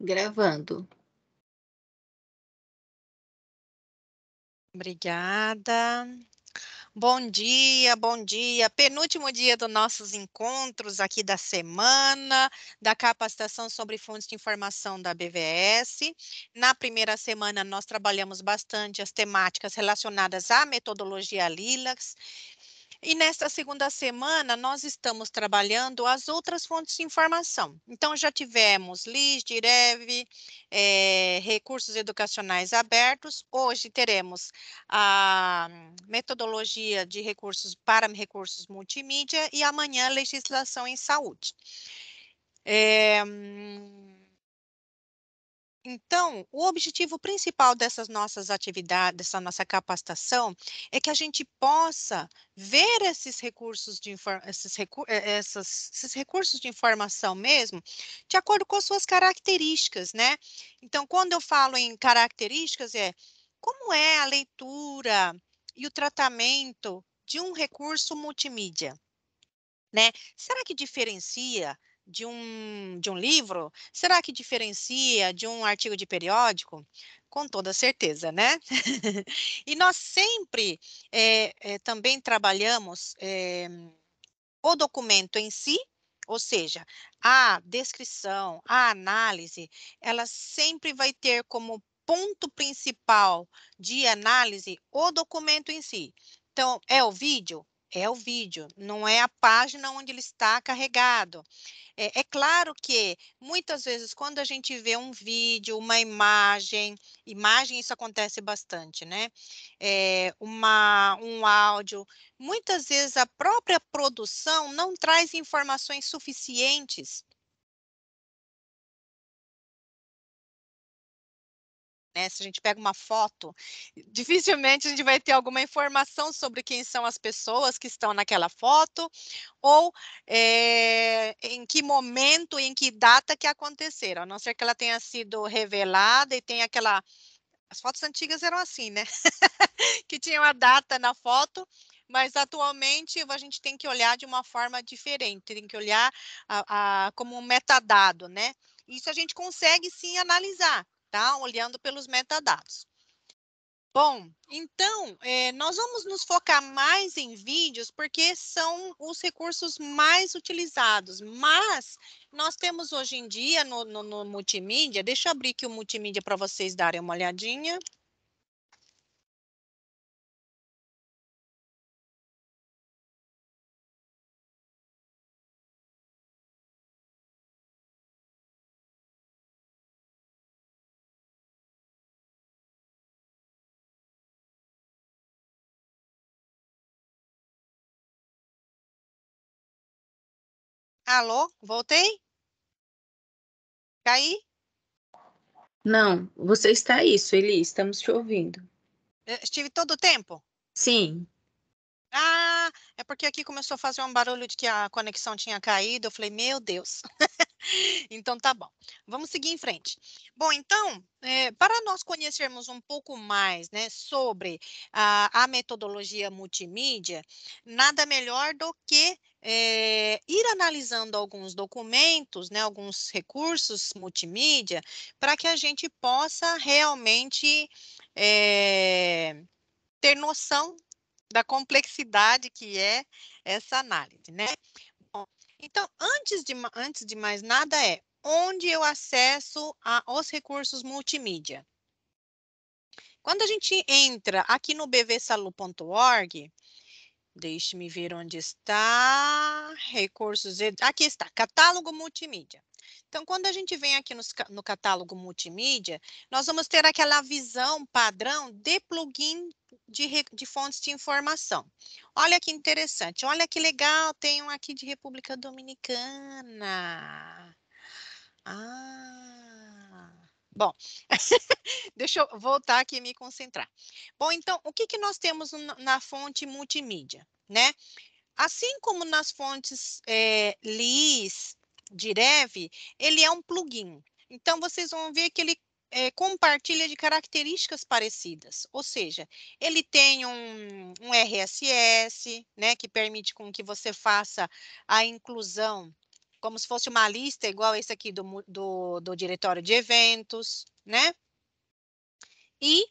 Gravando. Obrigada. Bom dia, bom dia. Penúltimo dia dos nossos encontros aqui da semana, da capacitação sobre fontes de informação da BVS. Na primeira semana, nós trabalhamos bastante as temáticas relacionadas à metodologia Lilacs, e nesta segunda semana, nós estamos trabalhando as outras fontes de informação. Então, já tivemos LIS, DIREV, é, recursos educacionais abertos. Hoje teremos a metodologia de recursos para recursos multimídia e amanhã legislação em saúde. É, hum, então, o objetivo principal dessas nossas atividades, dessa nossa capacitação, é que a gente possa ver esses recursos de, esses, recu eh, essas, esses recursos de informação mesmo, de acordo com as suas características, né? Então, quando eu falo em características, é como é a leitura e o tratamento de um recurso multimídia, né? Será que diferencia de um, de um livro, será que diferencia de um artigo de periódico? Com toda certeza, né? e nós sempre é, é, também trabalhamos é, o documento em si, ou seja, a descrição, a análise, ela sempre vai ter como ponto principal de análise o documento em si. Então, é o vídeo? é o vídeo, não é a página onde ele está carregado. É, é, claro que muitas vezes quando a gente vê um vídeo, uma imagem, imagem isso acontece bastante, né? É, uma, um áudio, muitas vezes a própria produção não traz informações suficientes Né? Se a gente pega uma foto, dificilmente a gente vai ter alguma informação sobre quem são as pessoas que estão naquela foto ou é, em que momento, em que data que aconteceram, a não ser que ela tenha sido revelada e tenha aquela. As fotos antigas eram assim, né? que tinha uma data na foto mas atualmente a gente tem que olhar de uma forma diferente, tem que olhar a, a, como um metadado, né? Isso a gente consegue sim analisar tá? Olhando pelos metadados. Bom, então, é, nós vamos nos focar mais em vídeos porque são os recursos mais utilizados, mas nós temos hoje em dia no, no, no multimídia, deixa eu abrir aqui o multimídia para vocês darem uma olhadinha. Alô, voltei? Caí? Não, você está isso, Eli, estamos te ouvindo. Eu eh, estive todo o tempo? Sim. Ah, é porque aqui começou a fazer um barulho de que a conexão tinha caído. Eu falei, meu Deus. então tá bom. Vamos seguir em frente. Bom, então, é, para nós conhecermos um pouco mais né, sobre a, a metodologia multimídia, nada melhor do que é, ir analisando alguns documentos, né, alguns recursos multimídia, para que a gente possa realmente é, ter noção da complexidade que é essa análise, né? Bom, então, antes de, antes de mais nada é onde eu acesso a, os recursos multimídia. Quando a gente entra aqui no bvsalu.org, Deixe-me ver onde está. Recursos. Aqui está, catálogo multimídia. Então, quando a gente vem aqui nos, no catálogo multimídia, nós vamos ter aquela visão padrão de plugin de, de, fontes de informação. Olha que interessante, olha que legal, tem um aqui de República Dominicana. Ah, Bom, deixa eu voltar aqui e me concentrar. Bom, então, o que, que nós temos na fonte multimídia, né? Assim como nas fontes é, LIS, Direv, ele é um plugin. Então, vocês vão ver que ele é, compartilha de características parecidas, ou seja, ele tem um, um RSS, né, que permite com que você faça a inclusão como se fosse uma lista igual esse aqui do, do, do diretório de eventos, né? E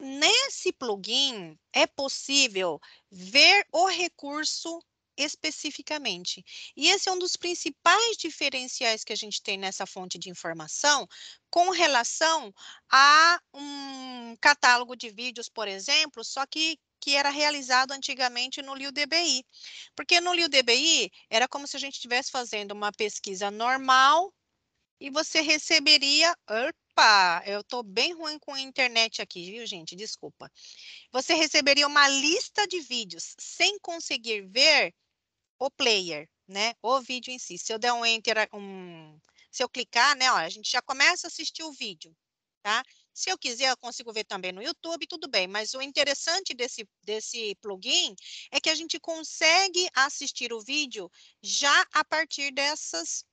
nesse plugin é possível ver o recurso especificamente. E esse é um dos principais diferenciais que a gente tem nessa fonte de informação com relação a um catálogo de vídeos, por exemplo, só que que era realizado antigamente no LIU-DBI. Porque no LIU-DBI era como se a gente estivesse fazendo uma pesquisa normal e você receberia. Opa, eu estou bem ruim com a internet aqui, viu, gente? Desculpa. Você receberia uma lista de vídeos sem conseguir ver o player, né? O vídeo em si. Se eu der um enter, um, se eu clicar, né? Ó, a gente já começa a assistir o vídeo, tá? Se eu quiser, eu consigo ver também no YouTube, tudo bem. Mas o interessante desse, desse plugin é que a gente consegue assistir o vídeo já a partir dessas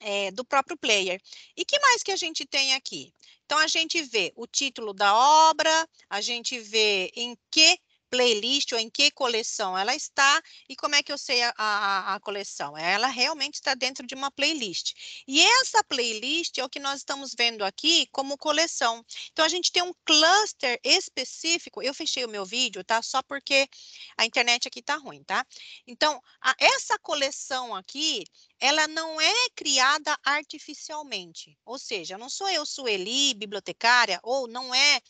é, do próprio player. E que mais que a gente tem aqui? Então, a gente vê o título da obra, a gente vê em que playlist ou em que coleção ela está e como é que eu sei a, a, a coleção. Ela realmente está dentro de uma playlist. E essa playlist é o que nós estamos vendo aqui como coleção. Então, a gente tem um cluster específico. Eu fechei o meu vídeo, tá? Só porque a internet aqui tá ruim, tá? Então, a, essa coleção aqui, ela não é criada artificialmente. Ou seja, não sou eu, Sueli, bibliotecária, ou não é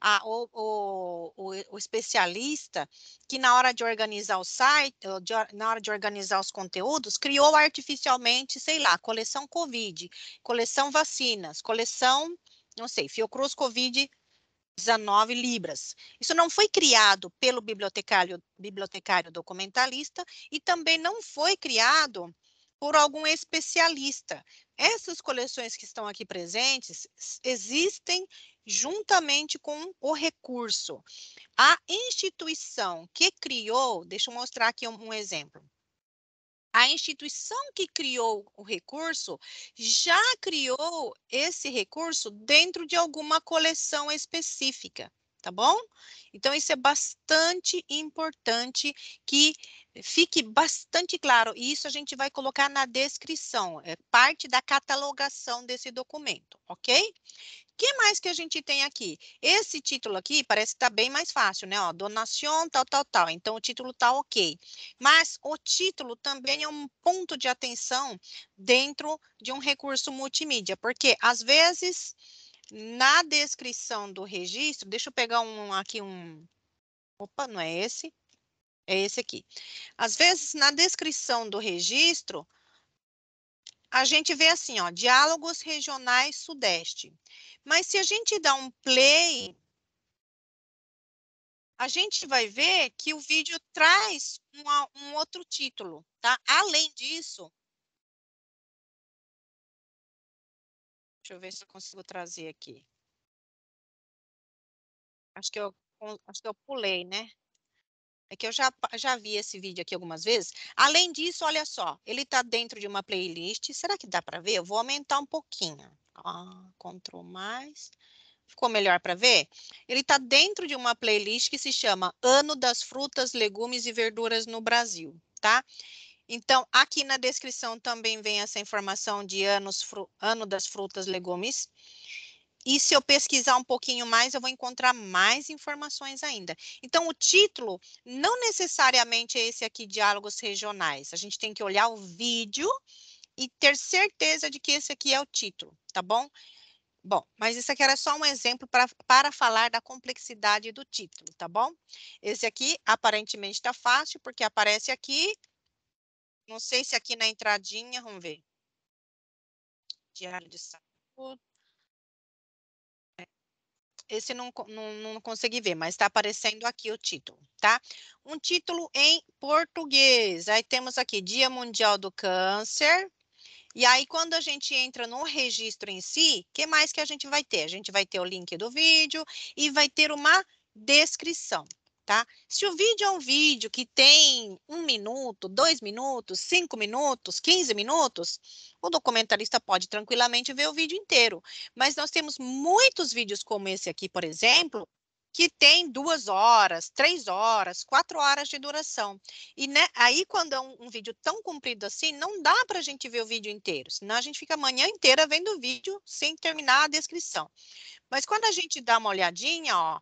a, o, o, o, especialista que na hora de organizar o site, de, na hora de organizar os conteúdos, criou artificialmente, sei lá, coleção COVID, coleção vacinas, coleção, não sei, Fiocruz COVID 19 libras. Isso não foi criado pelo bibliotecário, bibliotecário documentalista e também não foi criado por algum especialista. Essas coleções que estão aqui presentes existem juntamente com o recurso. A instituição que criou, deixa eu mostrar aqui um, exemplo. A instituição que criou o recurso já criou esse recurso dentro de alguma coleção específica tá bom? Então, isso é bastante importante que fique bastante claro. E isso a gente vai colocar na descrição, é parte da catalogação desse documento, ok? que mais que a gente tem aqui? Esse título aqui parece que está bem mais fácil, né? Ó, donação, tal, tal, tal. Então, o título está ok. Mas o título também é um ponto de atenção dentro de um recurso multimídia, porque às vezes na descrição do registro, deixa eu pegar um aqui um. Opa, não é esse? É esse aqui. Às vezes, na descrição do registro, a gente vê assim, ó, diálogos regionais sudeste. Mas se a gente dá um play, a gente vai ver que o vídeo traz uma, um outro título, tá? Além disso, Deixa eu ver se eu consigo trazer aqui. Acho que eu, acho que eu pulei, né? É que eu já, já vi esse vídeo aqui algumas vezes. Além disso, olha só, ele está dentro de uma playlist. Será que dá para ver? Eu vou aumentar um pouquinho. Ah, Ctrl mais. Ficou melhor para ver? Ele está dentro de uma playlist que se chama Ano das Frutas, Legumes e Verduras no Brasil, tá? Então, aqui na descrição também vem essa informação de anos, fru, ano das frutas, legumes. E se eu pesquisar um pouquinho mais, eu vou encontrar mais informações ainda. Então, o título não necessariamente é esse aqui, Diálogos Regionais. A gente tem que olhar o vídeo e ter certeza de que esse aqui é o título, tá bom? Bom, mas isso aqui era só um exemplo pra, para falar da complexidade do título, tá bom? Esse aqui aparentemente está fácil, porque aparece aqui não sei se aqui na entradinha, vamos ver. Diário de saúde. É. Esse não, não, não consegui ver, mas está aparecendo aqui o título, tá? Um título em português. Aí temos aqui Dia Mundial do Câncer. E aí, quando a gente entra no registro em si, o que mais que a gente vai ter? A gente vai ter o link do vídeo e vai ter uma descrição tá? Se o vídeo é um vídeo que tem um minuto, dois minutos, cinco minutos, quinze minutos, o documentarista pode tranquilamente ver o vídeo inteiro. Mas nós temos muitos vídeos como esse aqui, por exemplo, que tem duas horas, três horas, quatro horas de duração. E né, aí, quando é um, um, vídeo tão comprido assim, não dá para a gente ver o vídeo inteiro, senão a gente fica a manhã inteira vendo o vídeo sem terminar a descrição. Mas quando a gente dá uma olhadinha, ó,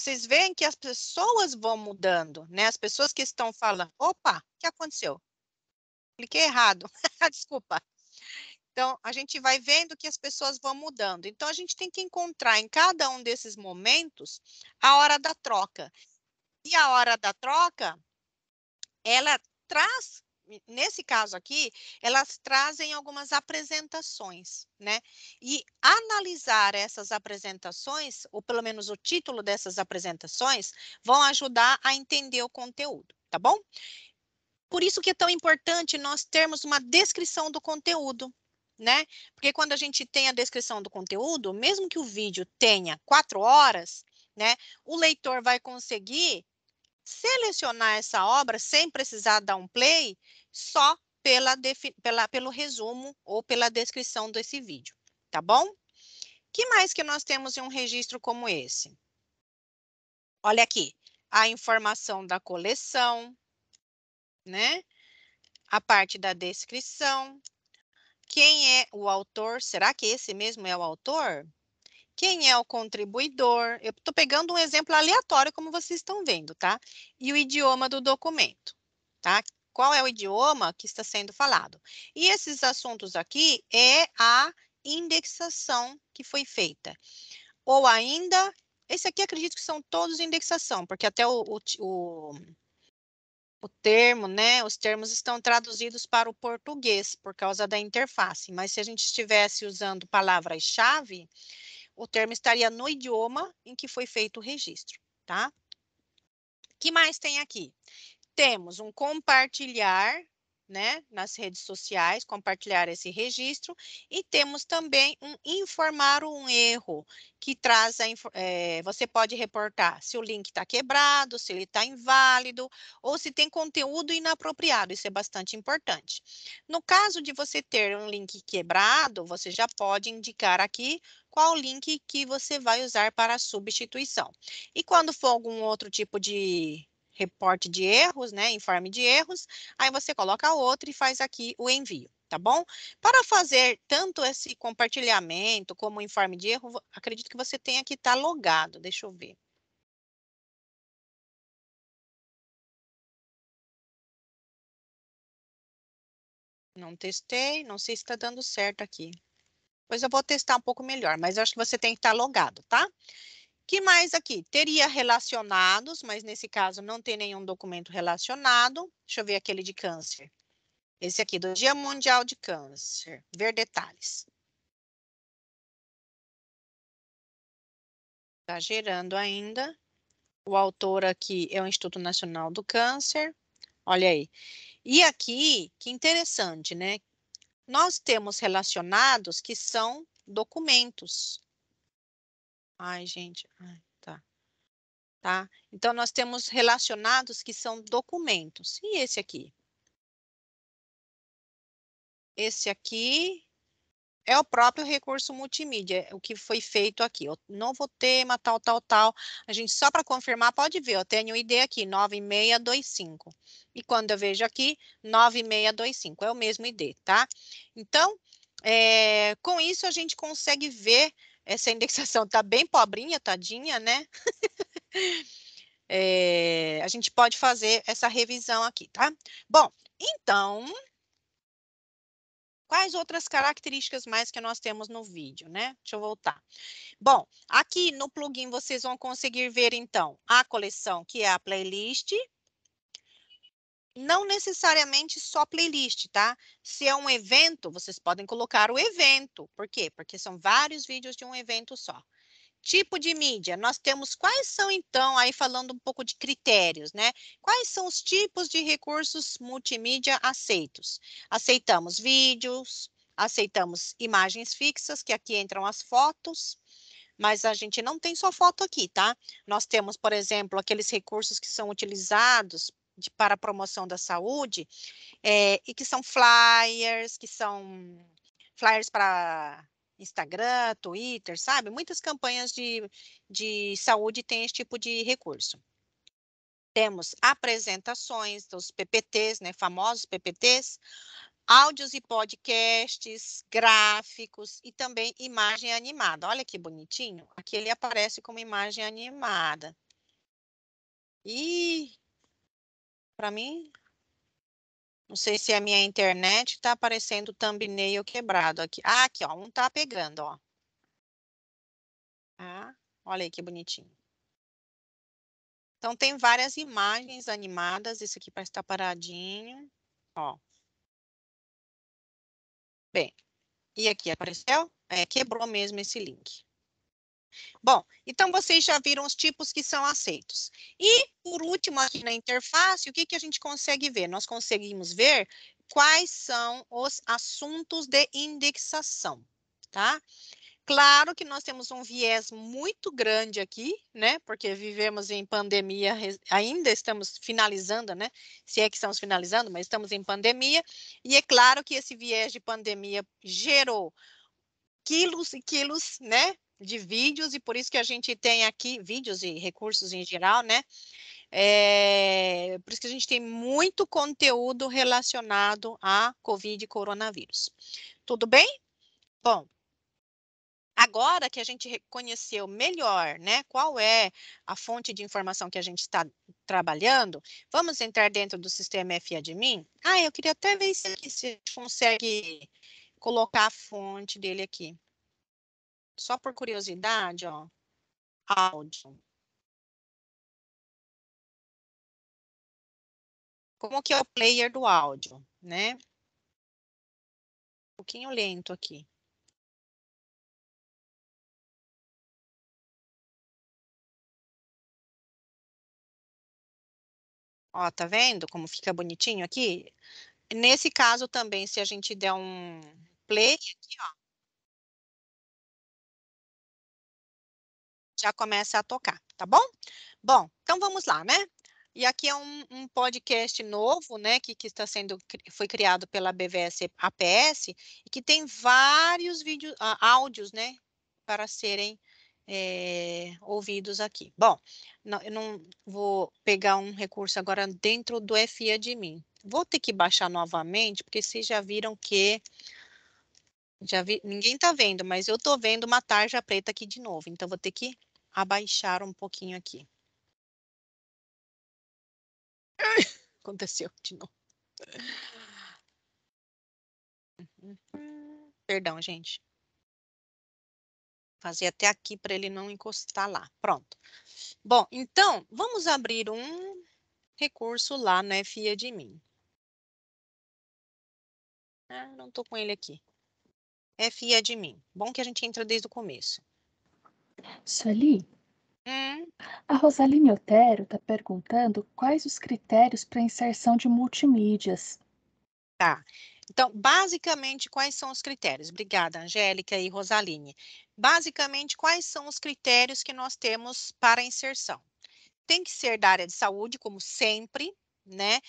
vocês veem que as pessoas vão mudando, né? As pessoas que estão falando, opa, o que aconteceu? Cliquei errado, ah, desculpa. Então, a gente vai vendo que as pessoas vão mudando. Então, a gente tem que encontrar em cada um desses momentos a hora da troca. E a hora da troca, ela traz nesse caso aqui, elas trazem algumas apresentações, né? E analisar essas apresentações, ou pelo menos o título dessas apresentações, vão ajudar a entender o conteúdo, tá bom? Por isso que é tão importante nós termos uma descrição do conteúdo, né? Porque quando a gente tem a descrição do conteúdo, mesmo que o vídeo tenha quatro horas, né, o leitor vai conseguir selecionar essa obra sem precisar dar um play só pela, pela, pelo resumo ou pela descrição desse vídeo, tá bom? que mais que nós temos em um registro como esse? Olha aqui, a informação da coleção, né? A parte da descrição. Quem é o autor? Será que esse mesmo é o autor? quem é o contribuidor. Eu estou pegando um exemplo aleatório, como vocês estão vendo, tá? E o idioma do documento, tá? Qual é o idioma que está sendo falado? E esses assuntos aqui é a indexação que foi feita. Ou ainda, esse aqui acredito que são todos indexação, porque até o, o, o o termo, né? Os termos estão traduzidos para o português por causa da interface, mas se a gente estivesse usando palavras-chave, o termo estaria no idioma em que foi feito o registro, tá? que mais tem aqui? Temos um compartilhar né, nas redes sociais, compartilhar esse registro. E temos também um informar um erro, que traz, a, é, você pode reportar se o link está quebrado, se ele está inválido, ou se tem conteúdo inapropriado, isso é bastante importante. No caso de você ter um link quebrado, você já pode indicar aqui qual link que você vai usar para a substituição. E quando for algum outro tipo de reporte de erros, né, informe de erros, aí você coloca outro e faz aqui o envio, tá bom? Para fazer tanto esse compartilhamento como o informe de erro, acredito que você tenha que estar tá logado, deixa eu ver. Não testei, não sei se está dando certo aqui. Pois eu vou testar um pouco melhor, mas acho que você tem que estar tá logado, tá? que mais aqui? Teria relacionados, mas nesse caso não tem nenhum documento relacionado. Deixa eu ver aquele de câncer. Esse aqui, do Dia Mundial de Câncer. Ver detalhes. Está gerando ainda. O autor aqui é o Instituto Nacional do Câncer. Olha aí. E aqui, que interessante, né? Nós temos relacionados que são documentos. Ai, gente, ai, tá. Tá? Então, nós temos relacionados que são documentos. E esse aqui? Esse aqui é o próprio recurso multimídia, é o que foi feito aqui. O novo tema, tal, tal, tal. A gente, só para confirmar, pode ver, eu tenho o ID aqui, 9625. E quando eu vejo aqui, 9625, é o mesmo ID, tá? Então, é, com isso, a gente consegue ver essa indexação está bem pobrinha, tadinha, né? é, a gente pode fazer essa revisão aqui, tá? Bom, então, quais outras características mais que nós temos no vídeo, né? Deixa eu voltar. Bom, aqui no plugin vocês vão conseguir ver, então, a coleção, que é a playlist, não necessariamente só playlist, tá? Se é um evento, vocês podem colocar o evento. Por quê? Porque são vários vídeos de um evento só. Tipo de mídia, nós temos quais são então, aí falando um pouco de critérios, né? Quais são os tipos de recursos multimídia aceitos? Aceitamos vídeos, aceitamos imagens fixas, que aqui entram as fotos, mas a gente não tem só foto aqui, tá? Nós temos, por exemplo, aqueles recursos que são utilizados de, para a promoção da saúde, é, e que são flyers, que são flyers para Instagram, Twitter, sabe? Muitas campanhas de, de saúde têm esse tipo de recurso. Temos apresentações dos PPTs, né, famosos PPTs, áudios e podcasts, gráficos e também imagem animada. Olha que bonitinho. Aqui ele aparece como imagem animada. E para mim. Não sei se a minha internet está aparecendo thumbnail quebrado aqui. Ah, aqui, ó, um tá pegando, ó. Ah, olha aí que bonitinho. Então tem várias imagens animadas, isso aqui parece estar tá paradinho, ó. Bem, e aqui apareceu? É, quebrou mesmo esse link. Bom, então vocês já viram os tipos que são aceitos. E, por último, aqui na interface, o que, que a gente consegue ver? Nós conseguimos ver quais são os assuntos de indexação, tá? Claro que nós temos um viés muito grande aqui, né? Porque vivemos em pandemia, ainda estamos finalizando, né? Se é que estamos finalizando, mas estamos em pandemia. E é claro que esse viés de pandemia gerou quilos e quilos, né? de vídeos, e por isso que a gente tem aqui vídeos e recursos em geral, né? É, por isso que a gente tem muito conteúdo relacionado a Covid e coronavírus. Tudo bem? Bom, agora que a gente reconheceu melhor, né, qual é a fonte de informação que a gente está trabalhando, vamos entrar dentro do sistema FAdmin? Ah, eu queria até ver se a gente consegue colocar a fonte dele aqui só por curiosidade, ó, áudio. Como que é o player do áudio, né? Um pouquinho lento aqui. Ó, tá vendo como fica bonitinho aqui? Nesse caso também, se a gente der um play aqui, ó, já começa a tocar, tá bom? Bom, então vamos lá, né? E aqui é um, um, podcast novo, né, que, que está sendo foi criado pela BVS APS e que tem vários vídeos, áudios, né, para serem é, ouvidos aqui. Bom, não, eu não vou pegar um recurso agora dentro do mim. Vou ter que baixar novamente, porque vocês já viram que já vi, ninguém está vendo, mas eu estou vendo uma tarja preta aqui de novo, então vou ter que abaixar um pouquinho aqui. Aconteceu de novo. Perdão, gente. Fazer até aqui para ele não encostar lá. Pronto. Bom, então, vamos abrir um recurso lá no FIA de mim. Ah, não estou com ele aqui. É FIA de mim. Bom que a gente entra desde o começo. Sueli, hum? a Rosaline Otero está perguntando quais os critérios para inserção de multimídias. tá. Então, basicamente, quais são os critérios? Obrigada, Angélica e Rosaline. Basicamente, quais são os critérios que nós temos para inserção? Tem que ser da área de saúde, como sempre, né?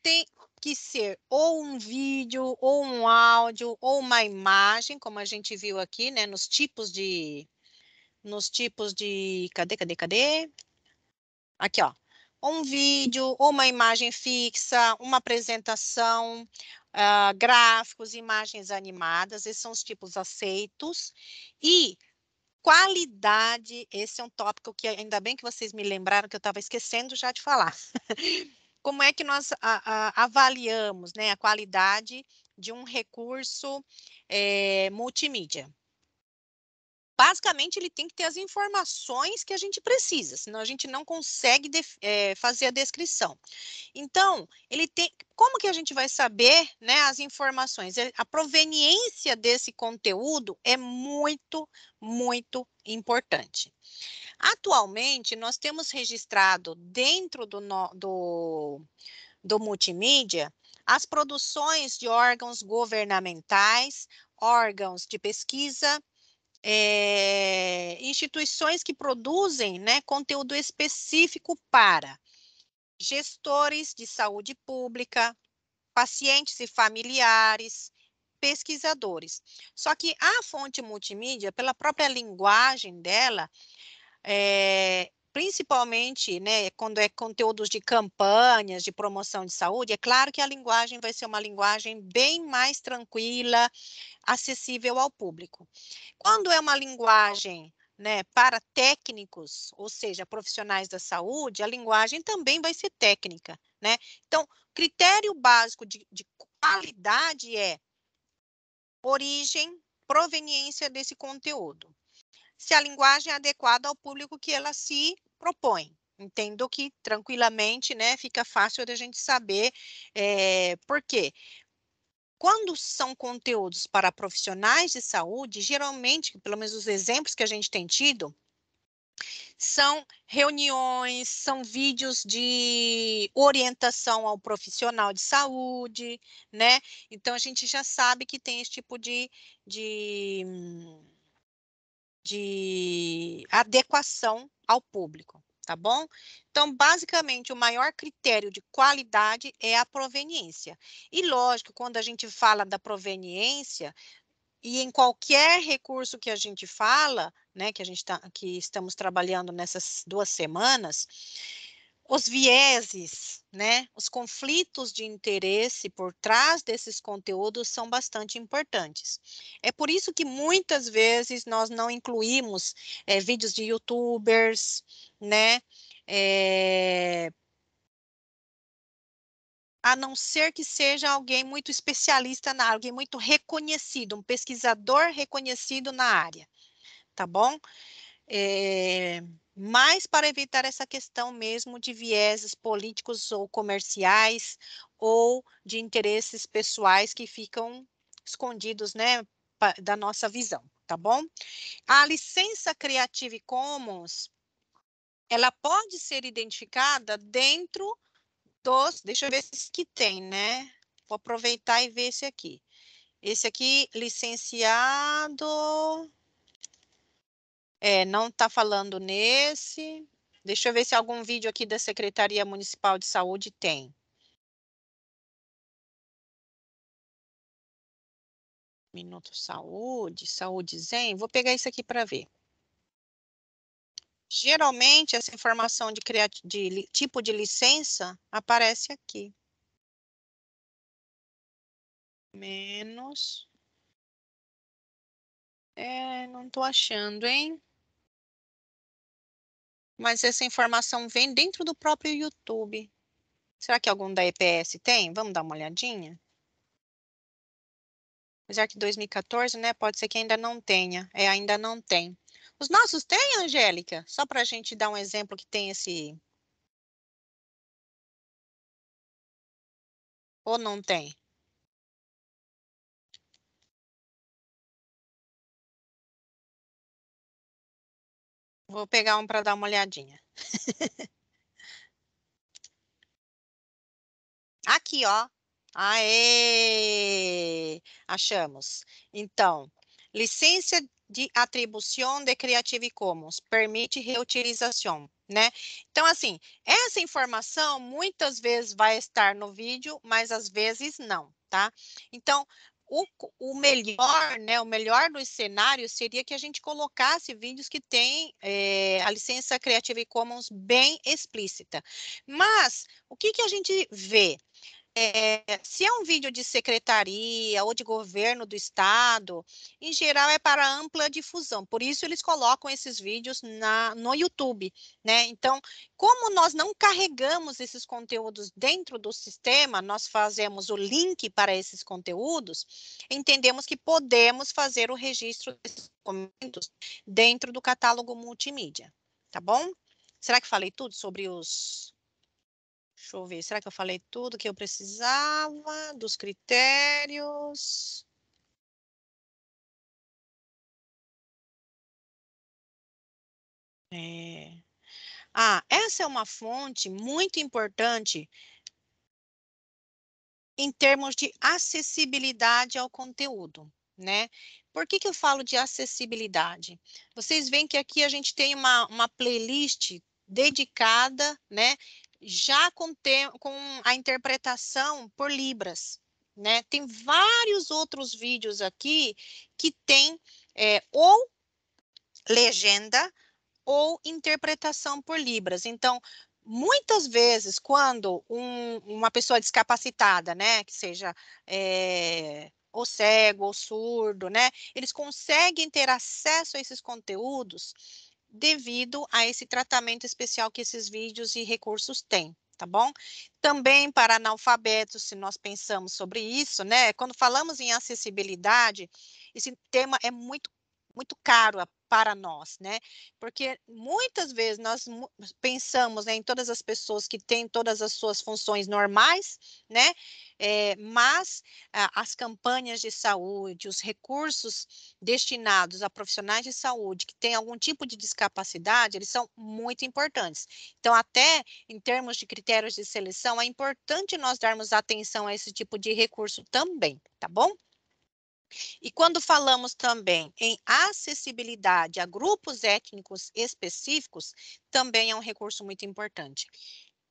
Tem que ser ou um vídeo, ou um áudio, ou uma imagem, como a gente viu aqui, né, nos tipos de nos tipos de. Cadê, cadê, cadê? Aqui, ó. Um vídeo, uma imagem fixa, uma apresentação, uh, gráficos, imagens animadas, esses são os tipos aceitos. E qualidade, esse é um tópico que ainda bem que vocês me lembraram que eu estava esquecendo já de falar. Como é que nós a, a, avaliamos né, a qualidade de um recurso é, multimídia? basicamente ele tem que ter as informações que a gente precisa, senão a gente não consegue é, fazer a descrição. Então, ele tem, como que a gente vai saber, né, as informações? É, a proveniência desse conteúdo é muito, muito importante. Atualmente, nós temos registrado dentro do, do, do multimídia as produções de órgãos governamentais, órgãos de pesquisa, é, instituições que produzem né, conteúdo específico para gestores de saúde pública, pacientes e familiares, pesquisadores. Só que a fonte multimídia, pela própria linguagem dela, é, principalmente né, quando é conteúdos de campanhas, de promoção de saúde, é claro que a linguagem vai ser uma linguagem bem mais tranquila, acessível ao público. Quando é uma linguagem né, para técnicos, ou seja, profissionais da saúde, a linguagem também vai ser técnica. Né? Então, critério básico de, de qualidade é origem, proveniência desse conteúdo se a linguagem é adequada ao público que ela se propõe. Entendo que tranquilamente, né, fica fácil da gente saber é, por quê. Quando são conteúdos para profissionais de saúde, geralmente, pelo menos os exemplos que a gente tem tido, são reuniões, são vídeos de orientação ao profissional de saúde, né? Então a gente já sabe que tem esse tipo de, de de adequação ao público, tá bom? Então, basicamente, o maior critério de qualidade é a proveniência. E lógico, quando a gente fala da proveniência, e em qualquer recurso que a gente fala, né, que a gente tá, que estamos trabalhando nessas duas semanas, os vieses, né, os conflitos de interesse por trás desses conteúdos são bastante importantes. É por isso que muitas vezes nós não incluímos é, vídeos de youtubers, né, é, a não ser que seja alguém muito especialista na área, alguém muito reconhecido, um pesquisador reconhecido na área, tá bom? É, mas para evitar essa questão mesmo de vieses políticos ou comerciais ou de interesses pessoais que ficam escondidos, né, da nossa visão, tá bom? A licença Creative Commons, ela pode ser identificada dentro dos, deixa eu ver se que tem, né? Vou aproveitar e ver esse aqui. Esse aqui, licenciado é, não está falando nesse. Deixa eu ver se algum vídeo aqui da Secretaria Municipal de Saúde tem. Minuto Saúde, Saúde Zen. Vou pegar isso aqui para ver. Geralmente, essa informação de, de tipo de licença aparece aqui. Menos. É, não estou achando, hein? mas essa informação vem dentro do próprio YouTube. Será que algum da EPS tem? Vamos dar uma olhadinha? Apesar que 2014, né? Pode ser que ainda não tenha. É, ainda não tem. Os nossos têm, Angélica? Só para a gente dar um exemplo que tem esse. Ou não tem? Vou pegar um para dar uma olhadinha. Aqui, ó. Aê! Achamos. Então, licença de atribuição de Creative Commons permite reutilização, né? Então, assim, essa informação muitas vezes vai estar no vídeo, mas às vezes não, tá? Então, o, o, melhor, né, o melhor dos cenários seria que a gente colocasse vídeos que têm é, a licença Creative Commons bem explícita. Mas o que, que a gente vê? É, se é um vídeo de secretaria ou de governo do estado, em geral é para ampla difusão. Por isso eles colocam esses vídeos na, no YouTube, né? Então, como nós não carregamos esses conteúdos dentro do sistema, nós fazemos o link para esses conteúdos, entendemos que podemos fazer o registro desses documentos dentro do catálogo multimídia, tá bom? Será que falei tudo sobre os Deixa eu ver, será que eu falei tudo que eu precisava dos critérios? É. Ah, essa é uma fonte muito importante em termos de acessibilidade ao conteúdo, né? Por que, que eu falo de acessibilidade? Vocês veem que aqui a gente tem uma, uma playlist dedicada, né, já com, te, com a interpretação por libras. Né? Tem vários outros vídeos aqui que tem é, ou legenda ou interpretação por libras. Então, muitas vezes, quando um, uma pessoa discapacitada, né, que seja é, ou cego ou surdo, né, eles conseguem ter acesso a esses conteúdos devido a esse tratamento especial que esses vídeos e recursos têm tá bom? Também para analfabetos, se nós pensamos sobre isso, né? Quando falamos em acessibilidade, esse tema é muito muito caro ah, para nós, né? Porque muitas vezes nós pensamos né, em todas as pessoas que têm todas as suas funções normais, né? É, mas a, ah, as campanhas de saúde, os recursos destinados a profissionais de saúde que têm algum tipo de discapacidade, eles são muito importantes. Então, até em termos de critérios de seleção, é importante nós darmos atenção a esse tipo de recurso também, tá bom? E quando falamos também em acessibilidade a grupos étnicos específicos, também é um recurso muito importante.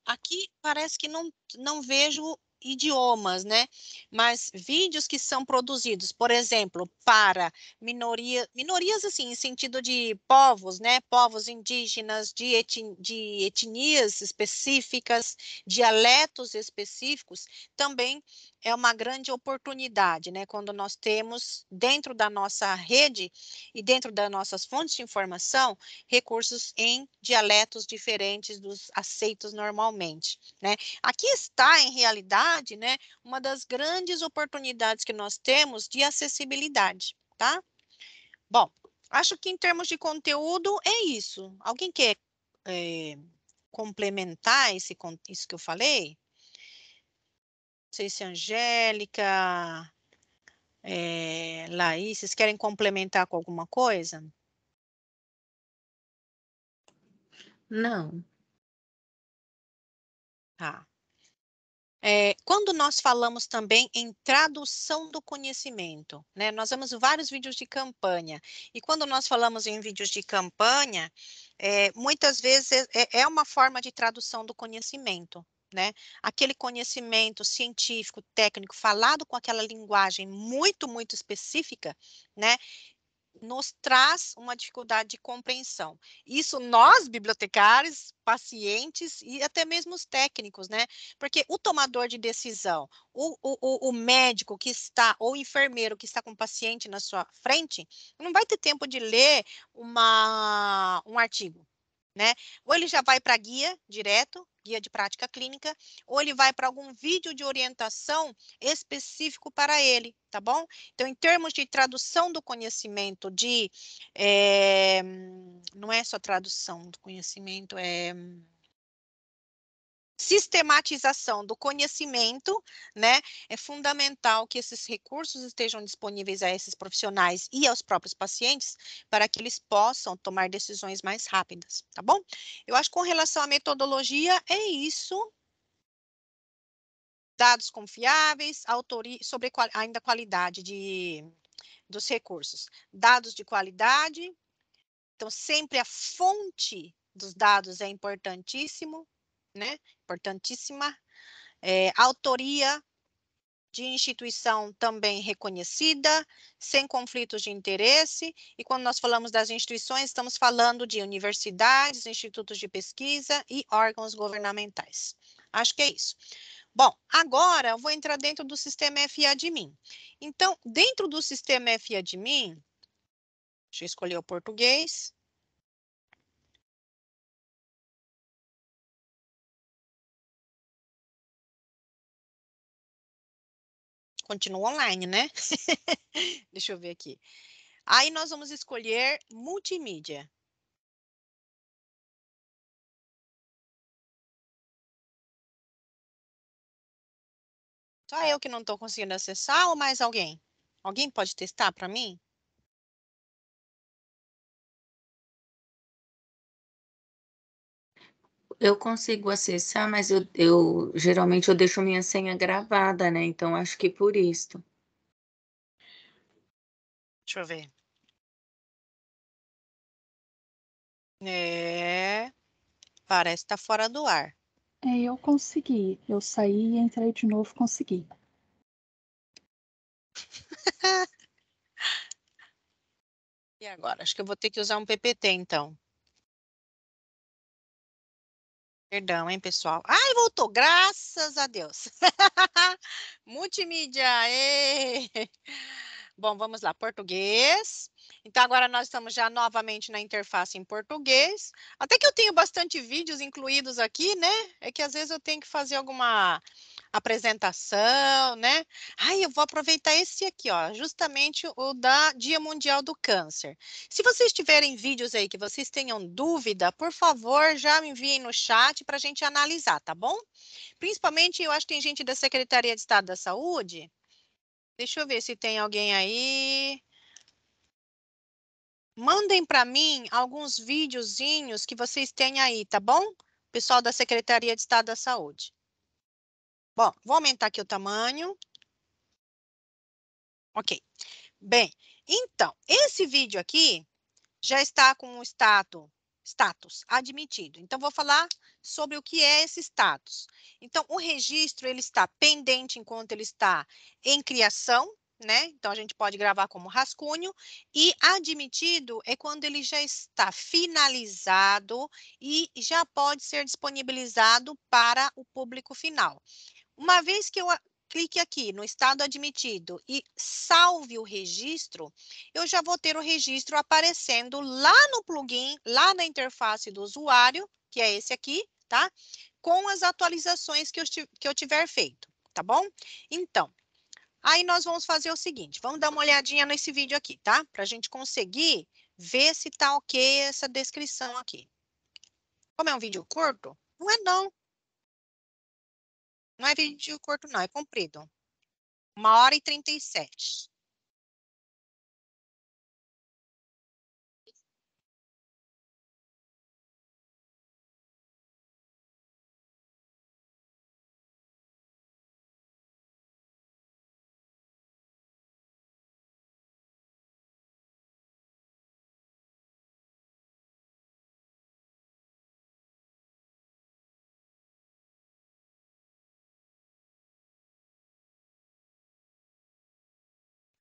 Aqui parece que não, não vejo idiomas, né? Mas vídeos que são produzidos, por exemplo, para minoria, minorias assim, em sentido de povos, né? Povos indígenas, de, etni, de etnias específicas, dialetos específicos, também é uma grande oportunidade, né? Quando nós temos dentro da nossa rede e dentro das nossas fontes de informação recursos em dialetos diferentes dos aceitos normalmente, né? Aqui está, em realidade, né, uma das grandes oportunidades que nós temos de acessibilidade, tá? Bom, acho que em termos de conteúdo é isso. Alguém quer é, complementar esse, isso que eu falei? sei se é Angélica, é, Laís, vocês querem complementar com alguma coisa? Não. Tá. É, quando nós falamos também em tradução do conhecimento, né? Nós vemos vários vídeos de campanha. E quando nós falamos em vídeos de campanha, é, muitas vezes é, é uma forma de tradução do conhecimento, né? Aquele conhecimento científico, técnico, falado com aquela linguagem muito, muito específica, né? Nos traz uma dificuldade de compreensão. Isso nós, bibliotecários, pacientes e até mesmo os técnicos, né? Porque o tomador de decisão, o, o, o médico que está, ou o enfermeiro que está com o paciente na sua frente, não vai ter tempo de ler uma, um artigo né? Ou ele já vai para guia direto, guia de prática clínica, ou ele vai para algum vídeo de orientação específico para ele, tá bom? Então, em termos de tradução do conhecimento, de é, não é só tradução do conhecimento, é sistematização do conhecimento, né? É fundamental que esses recursos estejam disponíveis a esses profissionais e aos próprios pacientes para que eles possam tomar decisões mais rápidas, tá bom? Eu acho que com relação à metodologia é isso. Dados confiáveis, autoria, sobre qual, ainda qualidade de, dos recursos. Dados de qualidade, então sempre a fonte dos dados é importantíssimo, né? importantíssima. É, autoria de instituição também reconhecida, sem conflitos de interesse, e quando nós falamos das instituições, estamos falando de universidades, institutos de pesquisa e órgãos governamentais. Acho que é isso. Bom, agora eu vou entrar dentro do sistema FADMIN. Então, dentro do sistema FADMIN, deixa eu escolher o português, continua online, né? Deixa eu ver aqui. Aí nós vamos escolher multimídia. Só eu que não estou conseguindo acessar ou mais alguém? Alguém pode testar para mim? eu consigo acessar, mas eu, eu geralmente eu deixo minha senha gravada, né? Então acho que por isso. Deixa eu ver. É, parece que tá fora do ar. É, eu consegui. Eu saí, e entrei de novo, consegui. e agora? Acho que eu vou ter que usar um PPT, então. Perdão, hein, pessoal? Ai, voltou, graças a Deus. Multimídia, ê! Bom, vamos lá, português. Então, agora nós estamos já novamente na interface em português. Até que eu tenho bastante vídeos incluídos aqui, né? É que às vezes eu tenho que fazer alguma apresentação, né? Ai, eu vou aproveitar esse aqui, ó, justamente o da Dia Mundial do Câncer. Se vocês tiverem vídeos aí que vocês tenham dúvida, por favor, já me enviem no chat para a gente analisar, tá bom? Principalmente, eu acho que tem gente da Secretaria de Estado da Saúde. Deixa eu ver se tem alguém aí. Mandem para mim alguns videozinhos que vocês têm aí, tá bom? Pessoal da Secretaria de Estado da Saúde. Bom, vou aumentar aqui o tamanho. Ok. Bem, então, esse vídeo aqui já está com o status, status admitido. Então, vou falar sobre o que é esse status. Então, o registro ele está pendente enquanto ele está em criação, né? Então, a gente pode gravar como rascunho. E admitido é quando ele já está finalizado e já pode ser disponibilizado para o público final. Uma vez que eu clique aqui no estado admitido e salve o registro, eu já vou ter o registro aparecendo lá no plugin, lá na interface do usuário, que é esse aqui, tá? Com as atualizações que eu, que eu tiver feito, tá bom? Então, aí nós vamos fazer o seguinte, vamos dar uma olhadinha nesse vídeo aqui, tá? Para a gente conseguir ver se tá ok essa descrição aqui. Como é um vídeo curto, não é não. Não é vídeo curto, não, é comprido. Uma hora e trinta e sete.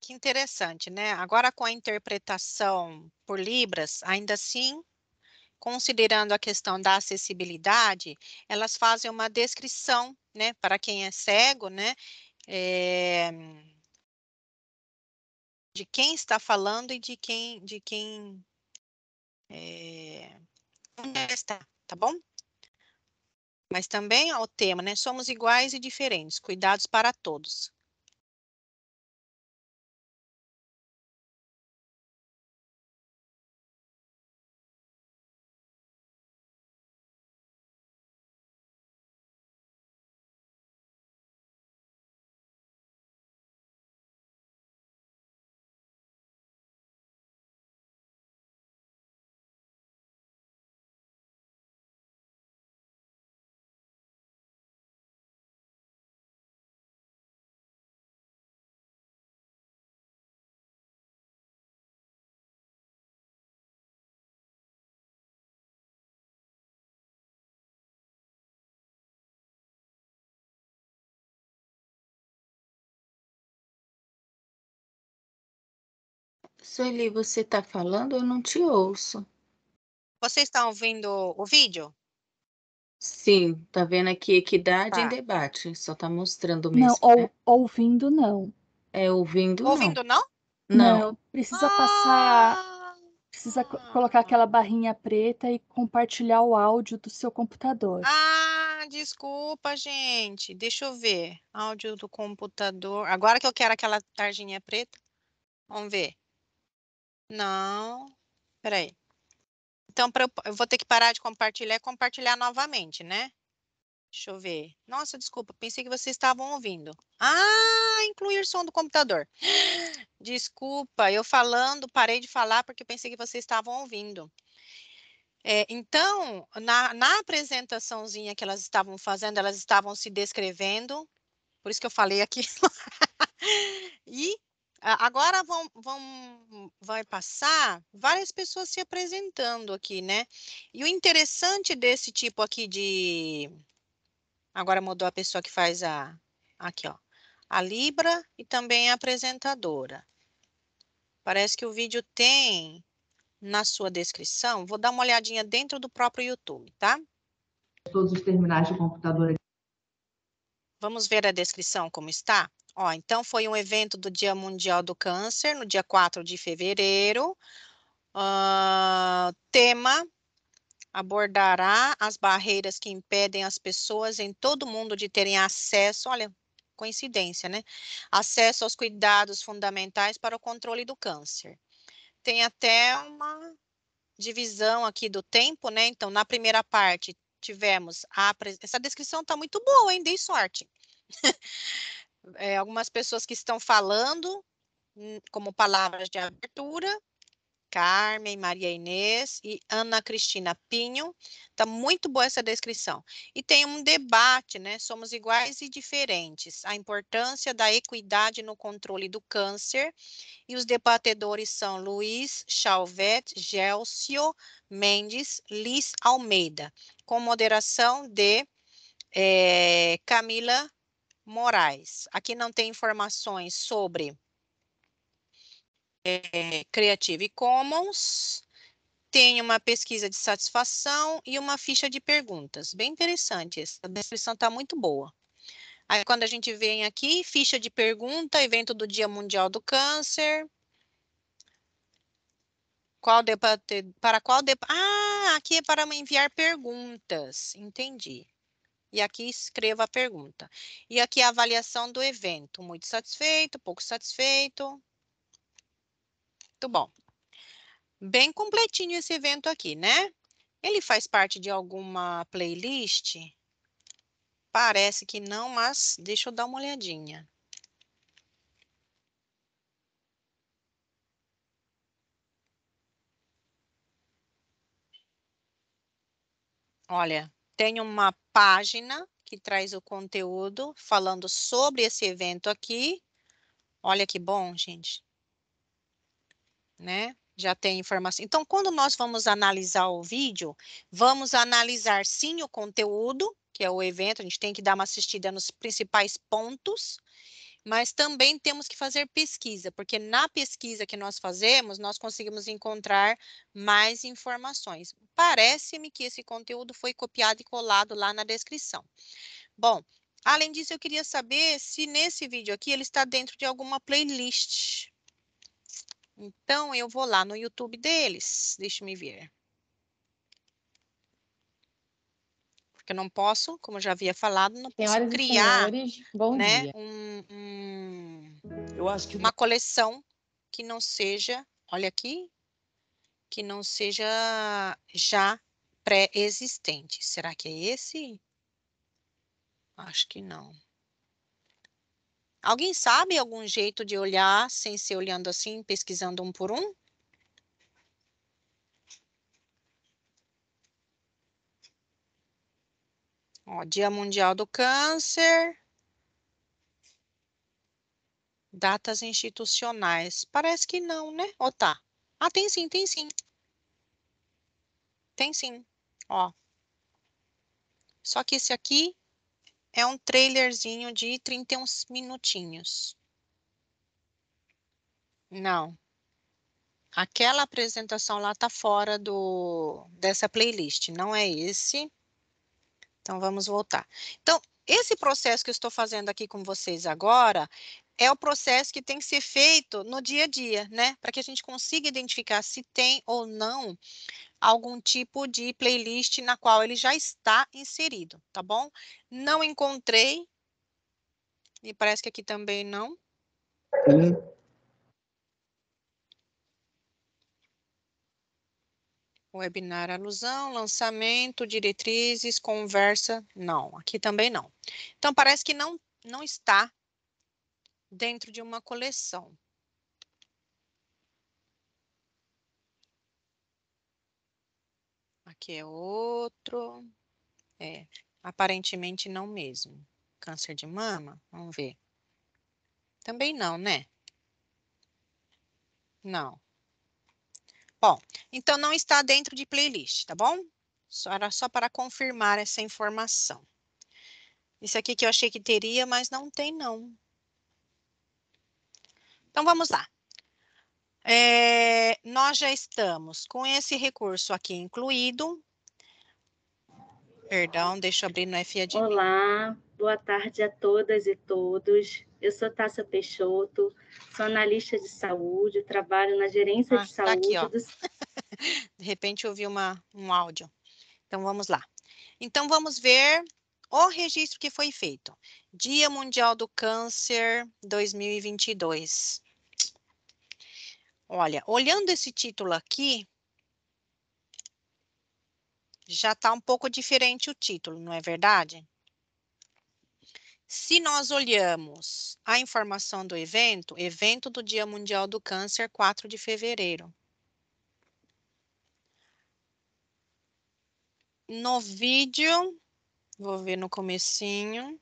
que interessante, né? Agora, com a interpretação por Libras, ainda assim, considerando a questão da acessibilidade, elas fazem uma descrição, né, para quem é cego, né, é, de quem está falando e de quem, de quem é, eh, está, tá bom? Mas também ao tema, né, somos iguais e diferentes, cuidados para todos. Sueli, você está falando? Eu não te ouço. Vocês estão ouvindo o vídeo? Sim, tá vendo aqui equidade tá. em debate, só tá mostrando mesmo. Não, ou, né? ouvindo não. É ouvindo. Ouvindo não? Não, não precisa ah! passar, precisa ah! colocar aquela barrinha preta e compartilhar o áudio do seu computador. Ah, desculpa, gente. Deixa eu ver. Áudio do computador. Agora que eu quero aquela tarjinha preta. Vamos ver. Não. peraí. Então, eu, eu, vou ter que parar de compartilhar e compartilhar novamente, né? Deixa eu ver. Nossa, desculpa, pensei que vocês estavam ouvindo. Ah, incluir som do computador. Desculpa, eu falando, parei de falar porque pensei que vocês estavam ouvindo. É, então, na, na apresentaçãozinha que elas estavam fazendo, elas estavam se descrevendo, por isso que eu falei aqui. e Agora vão, vão, vai passar várias pessoas se apresentando aqui, né? E o interessante desse tipo aqui de. Agora mudou a pessoa que faz a. Aqui, ó. A Libra e também a apresentadora. Parece que o vídeo tem na sua descrição. Vou dar uma olhadinha dentro do próprio YouTube, tá? Todos os terminais de computador aqui. Vamos ver a descrição como está? Ó, então foi um evento do Dia Mundial do Câncer, no dia 4 de fevereiro. Uh, tema abordará as barreiras que impedem as pessoas em todo o mundo de terem acesso, olha, coincidência, né? Acesso aos cuidados fundamentais para o controle do câncer. Tem até uma divisão aqui do tempo, né? Então, na primeira parte, tivemos a. Essa descrição está muito boa, hein? Dei sorte. é, algumas pessoas que estão falando hum, como palavras de abertura, Carmen, Maria Inês e Ana Cristina Pinho. está muito boa essa descrição. E tem um debate, né? Somos iguais e diferentes. A importância da equidade no controle do câncer. E os debatedores são Luiz Chalvet, Gelcio Mendes, Liz Almeida, com moderação de é, Camila Morais. Aqui não tem informações sobre é, Creative Commons. Tem uma pesquisa de satisfação e uma ficha de perguntas. Bem interessante, essa descrição está muito boa. Aí, quando a gente vem aqui, ficha de pergunta, evento do Dia Mundial do Câncer. Qual para qual Ah, aqui é para enviar perguntas. Entendi. E aqui escreva a pergunta. E aqui a avaliação do evento. Muito satisfeito, pouco satisfeito. Muito bom. Bem completinho esse evento aqui, né? Ele faz parte de alguma playlist? Parece que não, mas deixa eu dar uma olhadinha. Olha, tem uma página que traz o conteúdo falando sobre esse evento aqui. Olha que bom, gente. Né? Já tem informação. Então, quando nós vamos analisar o vídeo, vamos analisar sim o conteúdo, que é o evento, a gente tem que dar uma assistida nos principais pontos, mas também temos que fazer pesquisa, porque na pesquisa que nós fazemos, nós conseguimos encontrar mais informações. Parece-me que esse conteúdo foi copiado e colado lá na descrição. Bom, além disso, eu queria saber se nesse vídeo aqui ele está dentro de alguma playlist. Então, eu vou lá no YouTube deles, deixa me ver. porque eu não posso, como eu já havia falado, não posso Senhoras criar senhores, né, um, um, uma coleção que não seja, olha aqui, que não seja já pré-existente. Será que é esse? Acho que não. Alguém sabe algum jeito de olhar sem ser olhando assim, pesquisando um por um? Ó, Dia Mundial do Câncer. Datas institucionais. Parece que não, né? Ó, oh, tá? Ah, tem sim, tem sim. Tem sim, ó. Só que esse aqui é um trailerzinho de 31 minutinhos. Não. Aquela apresentação lá tá fora do dessa playlist, não é esse. Então, vamos voltar. Então, esse processo que eu estou fazendo aqui com vocês agora é o processo que tem que ser feito no dia a dia, né? Para que a gente consiga identificar se tem ou não algum tipo de playlist na qual ele já está inserido, tá bom? Não encontrei. E parece que aqui também não. Sim. Webinar alusão, lançamento, diretrizes, conversa, não, aqui também não. Então, parece que não, não está dentro de uma coleção. Aqui é outro, é, aparentemente não mesmo. Câncer de mama, vamos ver. Também não, né? Não. Bom, então não está dentro de playlist, tá bom? Só, era só para confirmar essa informação. Isso aqui que eu achei que teria, mas não tem não. Então vamos lá. É, nós já estamos com esse recurso aqui incluído. Perdão, deixa eu abrir no de. Olá, Boa tarde a todas e todos. Eu sou Tássia Peixoto, sou analista de saúde, trabalho na gerência ah, de saúde. Tá aqui, ó. Do... de repente ouvi uma, um áudio. Então vamos lá. Então vamos ver o registro que foi feito. Dia Mundial do Câncer 2022. Olha, olhando esse título aqui, já está um pouco diferente o título, não é verdade? Se nós olhamos a informação do evento, evento do Dia Mundial do Câncer, 4 de fevereiro. no vídeo, vou ver no comecinho.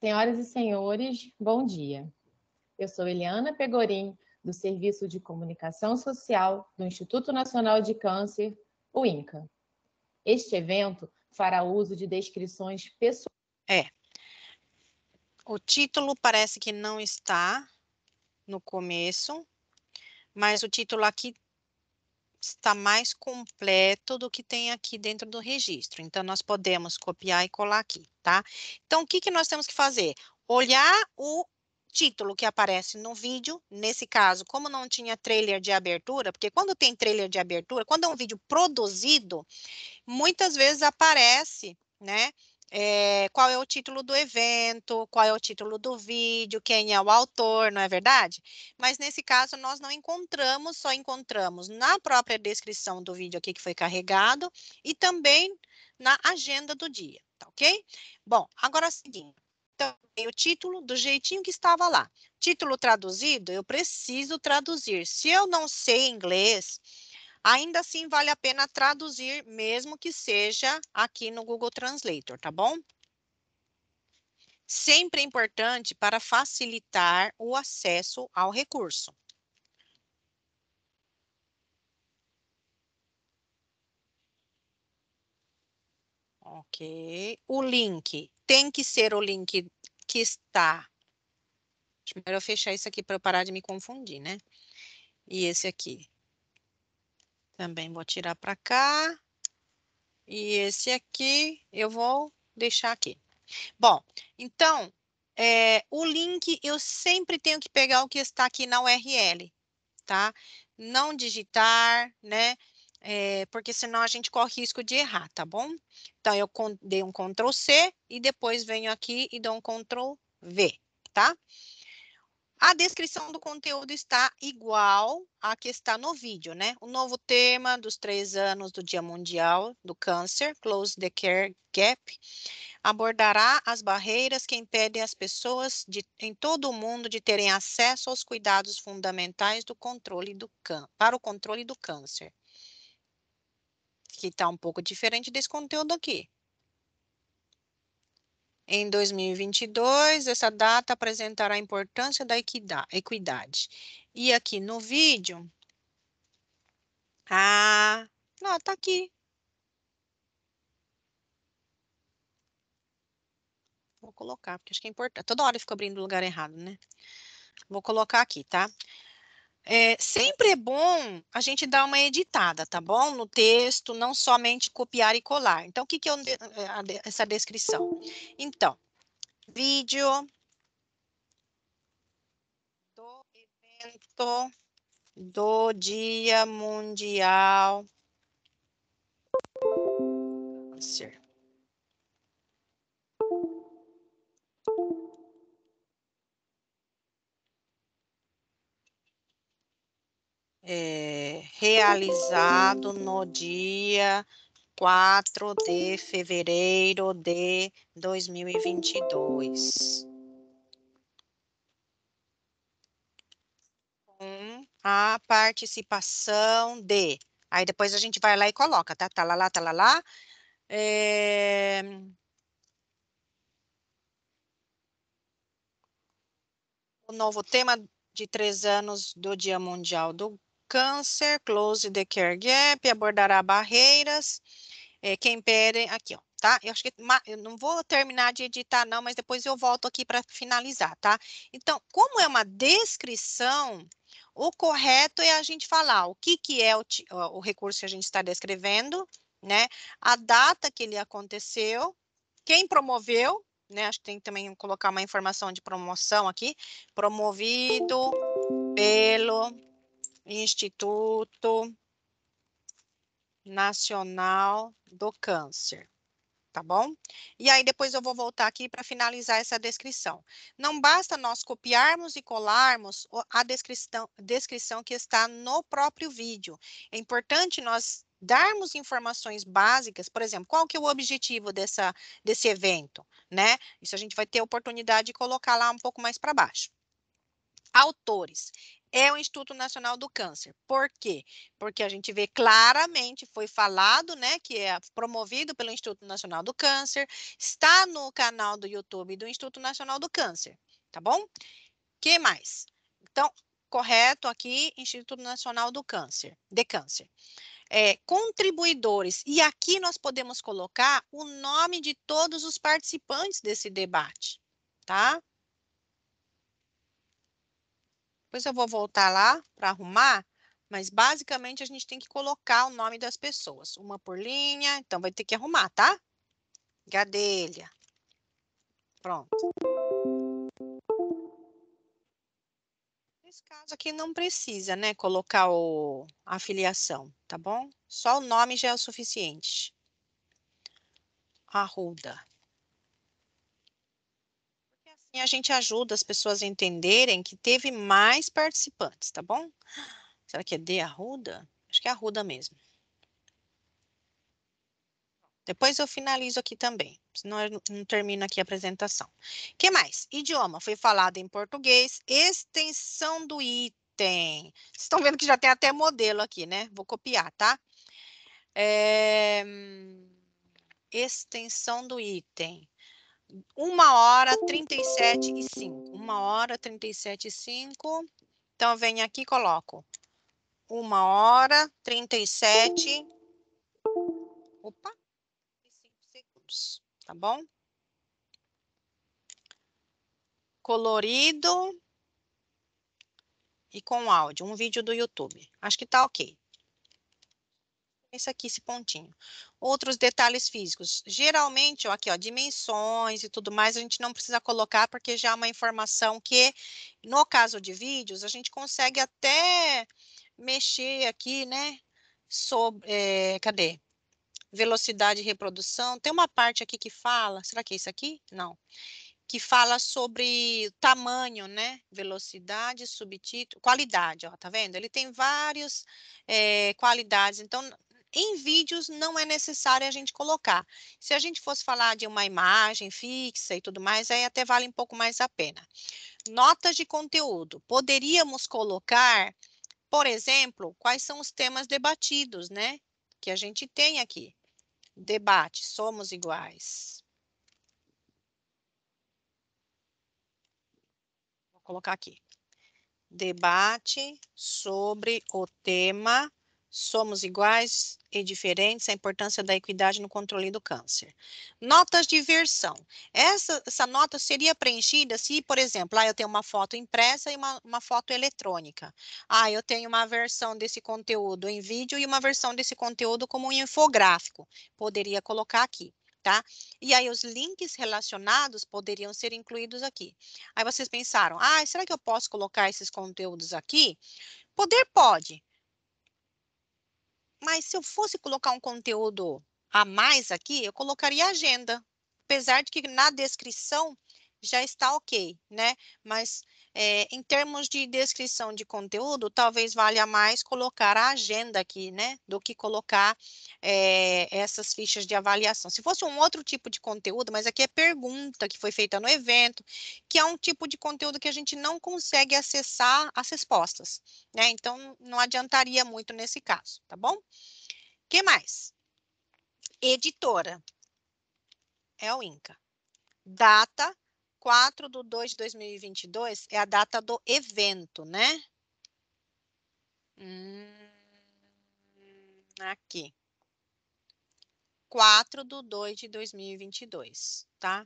Senhoras e senhores, bom dia. Eu sou Eliana Pegorim, do Serviço de Comunicação Social do Instituto Nacional de Câncer, o INCA. Este evento fará uso de descrições pessoais. É. O título parece que não está no começo, mas o título aqui está mais completo do que tem aqui dentro do registro. Então, nós podemos copiar e colar aqui, tá? Então, o que, que nós temos que fazer? Olhar o título que aparece no vídeo, nesse caso, como não tinha trailer de abertura, porque quando tem trailer de abertura, quando é um vídeo produzido, muitas vezes aparece, né? É, qual é o título do evento, qual é o título do vídeo, quem é o autor, não é verdade? Mas nesse caso nós não encontramos, só encontramos na própria descrição do vídeo aqui que foi carregado e também na agenda do dia, tá ok? Bom, agora é o seguinte, também o título do jeitinho que estava lá. Título traduzido, eu preciso traduzir. Se eu não sei inglês, ainda assim vale a pena traduzir, mesmo que seja aqui no Google Translator, tá bom? Sempre é importante para facilitar o acesso ao recurso. Ok. O link tem que ser o link que está. Primeiro é eu fechar isso aqui para eu parar de me confundir, né? E esse aqui. Também vou tirar para cá. E esse aqui eu vou deixar aqui. Bom, então, é, o link eu sempre tenho que pegar o que está aqui na URL, tá? Não digitar, né? é, porque senão a gente corre risco de errar, tá bom? Então, eu dei um Ctrl C e depois venho aqui e dou um Ctrl V, tá? A descrição do conteúdo está igual à que está no vídeo, né? O novo tema dos três anos do Dia Mundial do Câncer, Close the Care Gap, abordará as barreiras que impedem as pessoas de, em todo o mundo de terem acesso aos cuidados fundamentais do controle do para o controle do câncer que está um pouco diferente desse conteúdo aqui. Em 2022, essa data apresentará a importância da equidade. E aqui no vídeo, ah, não, está aqui. Vou colocar, porque acho que é importante. Toda hora eu fico abrindo lugar errado, né? Vou colocar aqui, tá? É, sempre é bom a gente dar uma editada, tá bom? No texto, não somente copiar e colar. Então, o que, que é essa descrição? Então, vídeo do evento do Dia Mundial é, realizado no dia 4 de fevereiro de 2022. Com a participação de. Aí depois a gente vai lá e coloca, tá? Tá lá, lá, tá lá, lá. É... O novo tema de três anos do Dia Mundial do câncer, close the care gap, abordará barreiras é, que impedem. Aqui, ó, tá? Eu acho que eu não vou terminar de editar, não, mas depois eu volto aqui para finalizar, tá? Então, como é uma descrição, o correto é a gente falar o que, que é o, o recurso que a gente está descrevendo, né? A data que ele aconteceu, quem promoveu, né? Acho que tem que também colocar uma informação de promoção aqui, promovido pelo Instituto Nacional do Câncer tá bom? E aí depois eu vou voltar aqui para finalizar essa descrição. Não basta nós copiarmos e colarmos a descrição, descrição que está no próprio vídeo. É importante nós darmos informações básicas, por exemplo, qual que é o objetivo dessa, desse evento, né? Isso a gente vai ter oportunidade de colocar lá um pouco mais para baixo. Autores é o Instituto Nacional do Câncer. Por quê? Porque a gente vê claramente, foi falado, né, que é promovido pelo Instituto Nacional do Câncer, está no canal do YouTube do Instituto Nacional do Câncer, tá bom? Que mais? Então, correto aqui, Instituto Nacional do Câncer, de Câncer. É, contribuidores, e aqui nós podemos colocar o nome de todos os participantes desse debate, tá? Depois eu vou voltar lá para arrumar, mas basicamente a gente tem que colocar o nome das pessoas, uma por linha, então vai ter que arrumar, tá? Gadelha. Pronto. Nesse caso aqui não precisa, né, colocar o, a filiação, tá bom? Só o nome já é o suficiente. Arruda e a gente ajuda as pessoas a entenderem que teve mais participantes, tá bom? Será que é de Arruda? Acho que é Arruda mesmo. Depois eu finalizo aqui também, senão eu não termino aqui a apresentação. O que mais? Idioma, foi falado em português, extensão do item. Vocês estão vendo que já tem até modelo aqui, né? Vou copiar, tá? É... Hum, extensão do item. 1 hora 37 e 5. 1 hora 37 e 5. Então, eu venho aqui e coloco 1 hora 37. Opa! E 5 segundos, tá bom? Colorido e com áudio, um vídeo do YouTube. Acho que tá ok. Esse aqui, esse pontinho outros detalhes físicos. Geralmente, ó, aqui, ó, dimensões e tudo mais, a gente não precisa colocar, porque já é uma informação que, no caso de vídeos, a gente consegue até mexer aqui, né? Sobre, eh, é, cadê? Velocidade de reprodução. Tem uma parte aqui que fala, será que é isso aqui? Não. Que fala sobre tamanho, né? Velocidade, subtítulo, qualidade, ó, tá vendo? Ele tem várias é, eh, qualidades. Então, em vídeos não é necessário a gente colocar. Se a gente fosse falar de uma imagem fixa e tudo mais, aí até vale um pouco mais a pena. Notas de conteúdo. Poderíamos colocar, por exemplo, quais são os temas debatidos, né? Que a gente tem aqui. Debate, somos iguais. Vou colocar aqui debate sobre o tema somos iguais e diferentes, a importância da equidade no controle do câncer. Notas de versão. Essa, essa nota seria preenchida se, por exemplo, ah, eu tenho uma foto impressa e uma, uma foto eletrônica. Ah, eu tenho uma versão desse conteúdo em vídeo e uma versão desse conteúdo como um infográfico. Poderia colocar aqui. Tá? E aí os links relacionados poderiam ser incluídos aqui. Aí vocês pensaram, ah, será que eu posso colocar esses conteúdos aqui? Poder pode, mas se eu fosse colocar um conteúdo a mais aqui, eu colocaria agenda. Apesar de que na descrição já está ok, né? Mas é, em termos de descrição de conteúdo, talvez valha mais colocar a agenda aqui, né, do que colocar é, essas fichas de avaliação. Se fosse um outro tipo de conteúdo, mas aqui é pergunta que foi feita no evento, que é um tipo de conteúdo que a gente não consegue acessar as respostas, né? Então, não adiantaria muito nesse caso, tá bom? que mais? Editora é o INCA. Data 4 de 2 de 2022 é a data do evento, né? Hum, aqui. 4 de 2 de 2022, tá?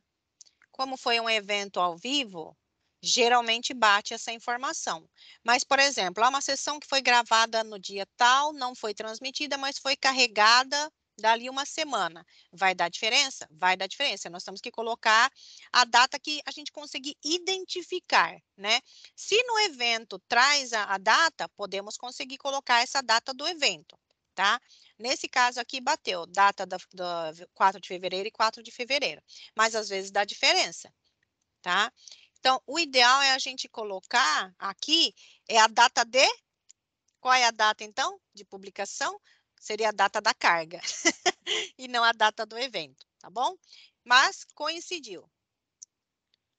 Como foi um evento ao vivo, geralmente bate essa informação. Mas, por exemplo, há uma sessão que foi gravada no dia tal, não foi transmitida, mas foi carregada dali uma semana. Vai dar diferença? Vai dar diferença. Nós temos que colocar a data que a gente conseguir identificar, né? Se no evento traz a, a data, podemos conseguir colocar essa data do evento, tá? Nesse caso aqui bateu data da, da 4 de fevereiro e 4 de fevereiro, mas às vezes dá diferença, tá? Então, o ideal é a gente colocar aqui é a data de qual é a data então de publicação? seria a data da carga e não a data do evento, tá bom? Mas coincidiu.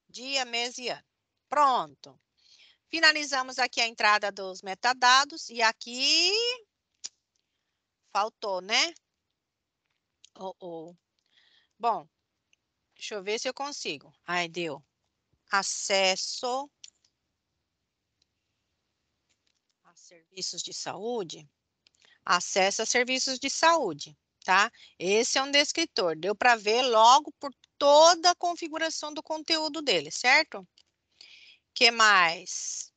Dia, mês e ano. Pronto. Finalizamos aqui a entrada dos metadados e aqui faltou, né? Oh, oh. Bom, deixa eu ver se eu consigo. Ai, deu. Acesso a serviços de saúde acesso a serviços de saúde, tá? Esse é um descritor, deu para ver logo por toda a configuração do conteúdo dele, certo? que mais?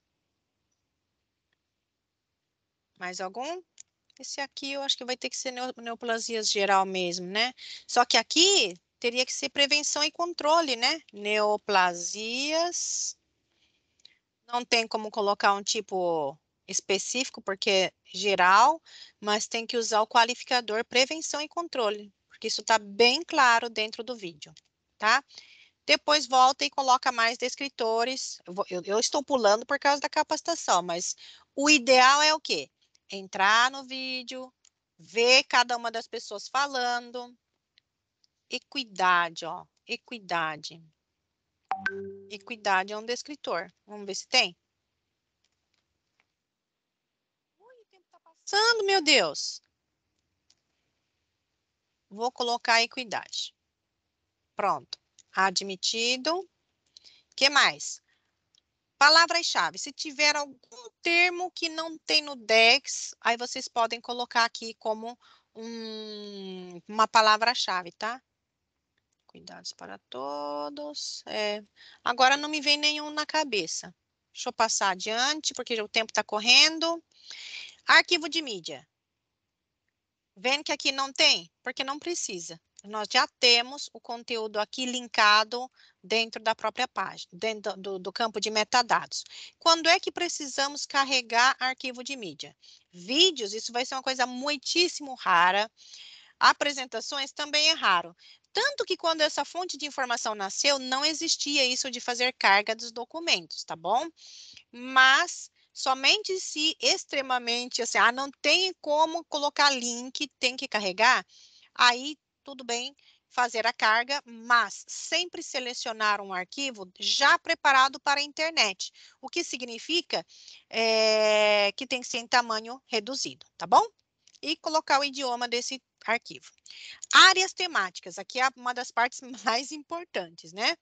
Mais algum? Esse aqui eu acho que vai ter que ser neoplasias geral mesmo, né? Só que aqui teria que ser prevenção e controle, né? Neoplasias. Não tem como colocar um tipo específico, porque é geral, mas tem que usar o qualificador prevenção e controle, porque isso está bem claro dentro do vídeo, tá? Depois volta e coloca mais descritores. Eu, vou, eu, eu estou pulando por causa da capacitação, mas o ideal é o quê? Entrar no vídeo, ver cada uma das pessoas falando. Equidade, ó. Equidade. Equidade é um descritor. Vamos ver se tem. passando, meu Deus? Vou colocar equidade. Pronto. Admitido. que mais? Palavras-chave. Se tiver algum termo que não tem no DEX, aí vocês podem colocar aqui como um, uma palavra-chave, tá? Cuidados para todos. É. Agora não me vem nenhum na cabeça. Deixa eu passar adiante, porque o tempo está correndo. Arquivo de mídia. Vendo que aqui não tem? Porque não precisa. Nós já temos o conteúdo aqui linkado dentro da própria página, dentro do, do campo de metadados. Quando é que precisamos carregar arquivo de mídia? Vídeos, isso vai ser uma coisa muitíssimo rara. Apresentações também é raro. Tanto que quando essa fonte de informação nasceu, não existia isso de fazer carga dos documentos, tá bom? Mas somente se extremamente, assim, ah, não tem como colocar link, tem que carregar, aí tudo bem fazer a carga, mas sempre selecionar um arquivo já preparado para a internet, o que significa é, que tem que ser em tamanho reduzido, tá bom? E colocar o idioma desse arquivo. Áreas temáticas, aqui é uma das partes mais importantes, né?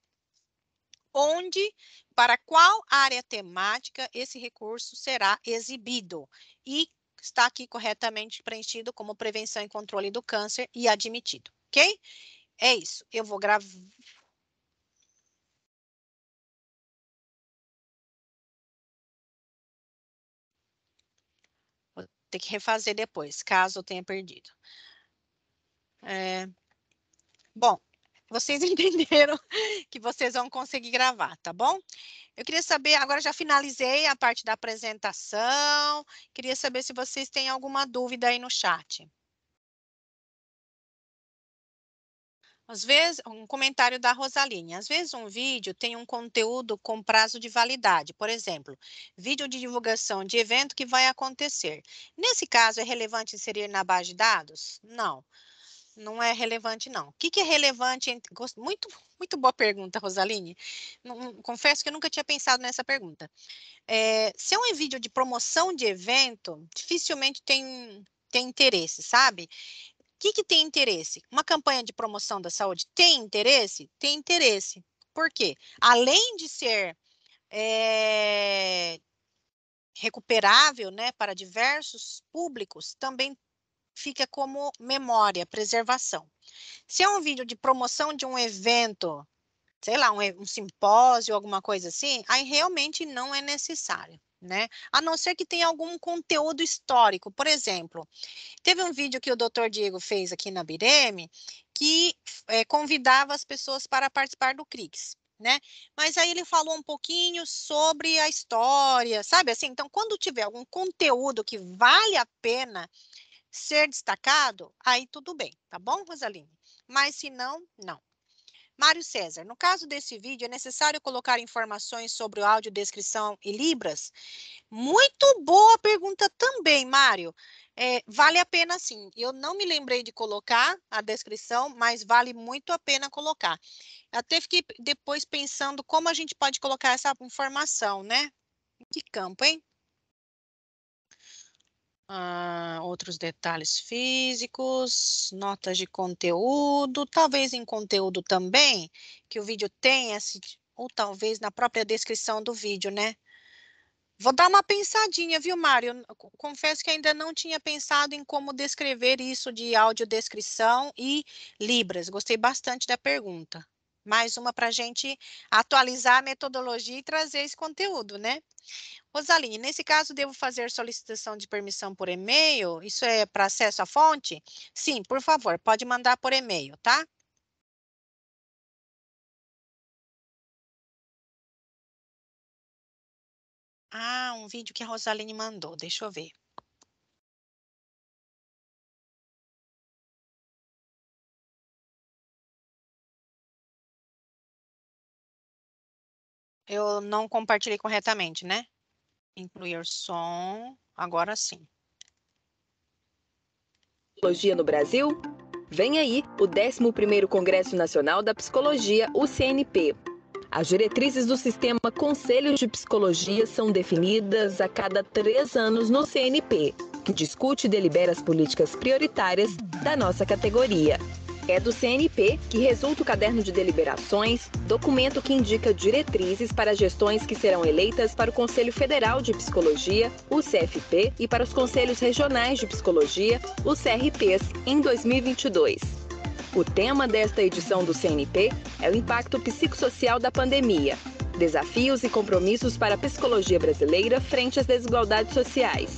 onde, para qual área temática esse recurso será exibido e está aqui corretamente preenchido como prevenção e controle do câncer e admitido, ok? É isso, eu vou gravar. Vou ter que refazer depois, caso eu tenha perdido. É... Bom, vocês entenderam que vocês vão conseguir gravar, tá bom? Eu queria saber, agora já finalizei a parte da apresentação, queria saber se vocês têm alguma dúvida aí no chat. Às vezes, um comentário da Rosaline, às vezes um vídeo tem um conteúdo com prazo de validade, por exemplo, vídeo de divulgação de evento que vai acontecer. Nesse caso, é relevante inserir na base de dados? Não. Não não é relevante, não. O que, que é relevante? Muito, muito boa pergunta, Rosaline. Confesso que eu nunca tinha pensado nessa pergunta. É, se é um vídeo de promoção de evento, dificilmente tem, tem interesse, sabe? O que, que tem interesse? Uma campanha de promoção da saúde tem interesse? Tem interesse. Por quê? Além de ser é, recuperável né, para diversos públicos, também fica como memória, preservação. Se é um vídeo de promoção de um evento, sei lá, um, um simpósio, alguma coisa assim, aí realmente não é necessário. Né? A não ser que tenha algum conteúdo histórico. Por exemplo, teve um vídeo que o doutor Diego fez aqui na Bireme que é, convidava as pessoas para participar do CRICS. Né? Mas aí ele falou um pouquinho sobre a história, sabe assim? Então, quando tiver algum conteúdo que vale a pena ser destacado, aí tudo bem, tá bom, Rosaline? Mas se não, não. Mário César, no caso desse vídeo, é necessário colocar informações sobre o áudio, descrição e libras? Muito boa pergunta também, Mário. É, vale a pena sim. Eu não me lembrei de colocar a descrição, mas vale muito a pena colocar. até fiquei depois pensando como a gente pode colocar essa informação, né? Que campo, hein? ah, outros detalhes físicos, notas de conteúdo, talvez em conteúdo também, que o vídeo tenha, ou talvez na própria descrição do vídeo, né? Vou dar uma pensadinha, viu, Mário? Confesso que ainda não tinha pensado em como descrever isso de audiodescrição e Libras. Gostei bastante da pergunta mais uma para a gente atualizar a metodologia e trazer esse conteúdo, né? Rosaline, nesse caso, devo fazer solicitação de permissão por e-mail? Isso é para acesso à fonte? Sim, por favor, pode mandar por e-mail, tá? Ah, um vídeo que a Rosaline mandou, deixa eu ver. eu não compartilhei corretamente, né? Incluir som, agora sim. Psicologia no Brasil? Vem aí o 11º Congresso Nacional da Psicologia, o CNP. As diretrizes do sistema Conselho de Psicologia são definidas a cada três anos no CNP, que discute e delibera as políticas prioritárias da nossa categoria. É do CNP que resulta o caderno de deliberações, documento que indica diretrizes para gestões que serão eleitas para o Conselho Federal de Psicologia, o CFP, e para os Conselhos Regionais de Psicologia, o CRPs, em 2022. O tema desta edição do CNP é o impacto psicossocial da pandemia, desafios e compromissos para a psicologia brasileira frente às desigualdades sociais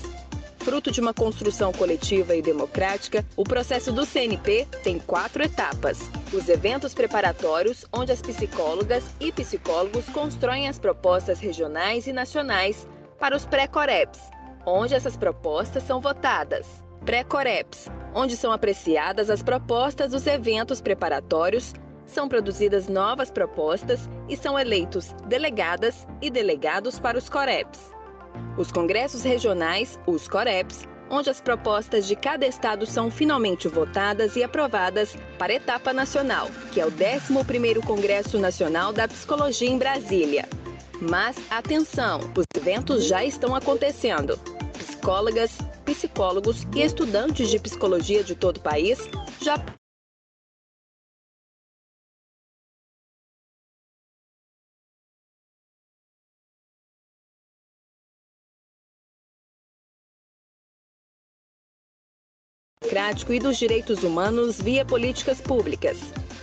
fruto de uma construção coletiva e democrática, o processo do CNP tem quatro etapas. Os eventos preparatórios, onde as psicólogas e psicólogos constroem as propostas regionais e nacionais para os pré-coreps, onde essas propostas são votadas. Pré-coreps, onde são apreciadas as propostas dos eventos preparatórios são produzidas novas propostas e são eleitos delegadas e delegados para os COREPs. Os congressos regionais, os COREPs, onde as propostas de cada estado são finalmente votadas e aprovadas para a etapa nacional, que é o 11º Congresso Nacional da Psicologia em Brasília. Mas atenção, os eventos já estão acontecendo. Psicólogas, psicólogos e estudantes de psicologia de todo o país já democrático e dos direitos humanos via políticas públicas.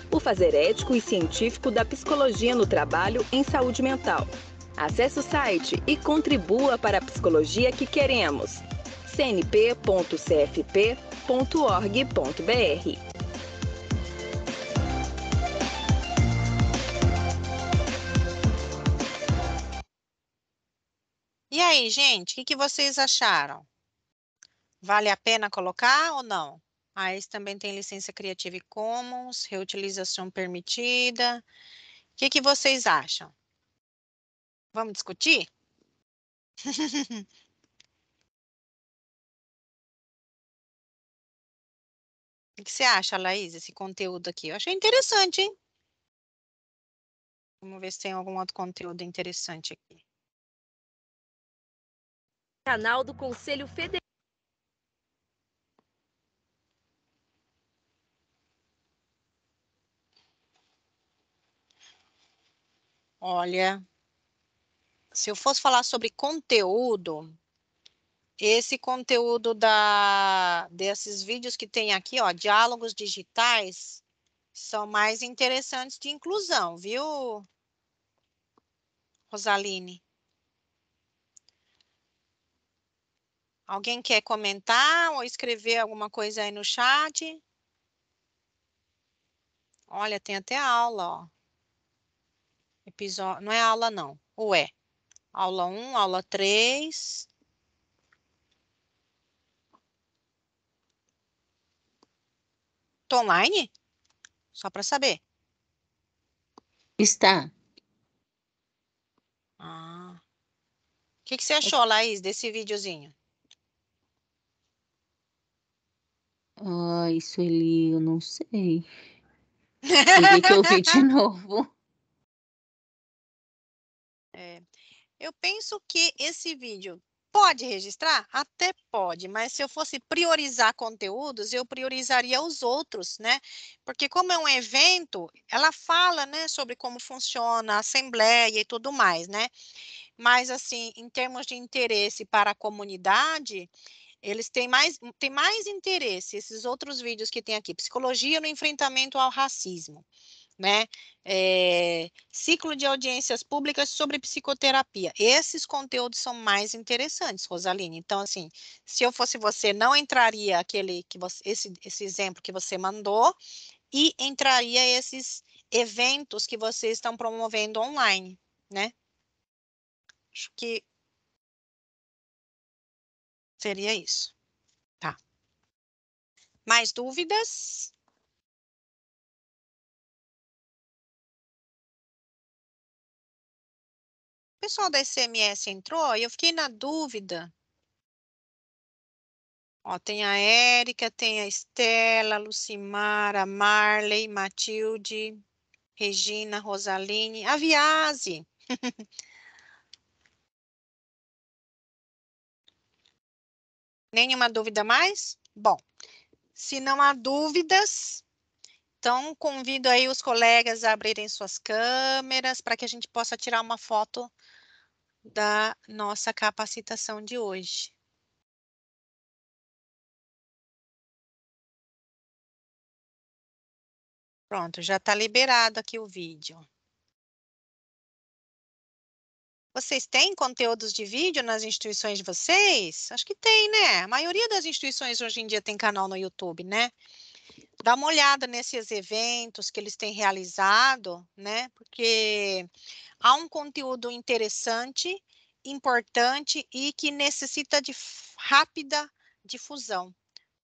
O fazer ético e científico da psicologia no trabalho em saúde mental. Acesse o site e contribua para a psicologia que queremos. cnp.cfp.org.br E aí, gente, o que, que vocês acharam? Vale a pena colocar ou não? Aí também tem licença Creative Commons, reutilização permitida. O que, que vocês acham? Vamos discutir? O que você acha, Laís, esse conteúdo aqui? Eu achei interessante, hein? Vamos ver se tem algum outro conteúdo interessante aqui. Canal do Conselho Federal. Olha, se eu fosse falar sobre conteúdo, esse conteúdo da, desses vídeos que tem aqui, ó, diálogos digitais, são mais interessantes de inclusão, viu, Rosaline? Alguém quer comentar ou escrever alguma coisa aí no chat? Olha, tem até aula, ó episódio. Não é aula, não. Ou é? Aula 1, aula 3. Estou online? Só para saber. Está. Ah. O que, que você é achou, Laís, desse videozinho? Ah, isso ele, eu não sei. Teria que ouvir de novo. É. Eu penso que esse vídeo pode registrar? Até pode, mas se eu fosse priorizar conteúdos, eu priorizaria os outros, né? Porque como é um evento, ela fala, né, sobre como funciona a assembleia e tudo mais, né? Mas assim, em termos de interesse para a comunidade, eles têm mais, têm mais interesse, esses outros vídeos que tem aqui, psicologia no enfrentamento ao racismo né? É, ciclo de audiências públicas sobre psicoterapia. Esses conteúdos são mais interessantes, Rosaline. Então, assim, se eu fosse você, não entraria aquele que você, esse, esse exemplo que você mandou e entraria esses eventos que vocês estão promovendo online, né? Acho que seria isso. Tá. Mais dúvidas? pessoal da SMS entrou e eu fiquei na dúvida. Ó, tem a Érica, tem a Estela, Lucimara, Marley, Matilde, Regina, Rosaline, a Viase. Nenhuma dúvida mais? Bom, se não há dúvidas, então, convido aí os colegas a abrirem suas câmeras para que a gente possa tirar uma foto da nossa capacitação de hoje. Pronto, já está liberado aqui o vídeo. Vocês têm conteúdos de vídeo nas instituições de vocês? Acho que tem, né? A maioria das instituições hoje em dia tem canal no YouTube, né? dar uma olhada nesses eventos que eles têm realizado, né? Porque há um conteúdo interessante, importante e que necessita de rápida difusão,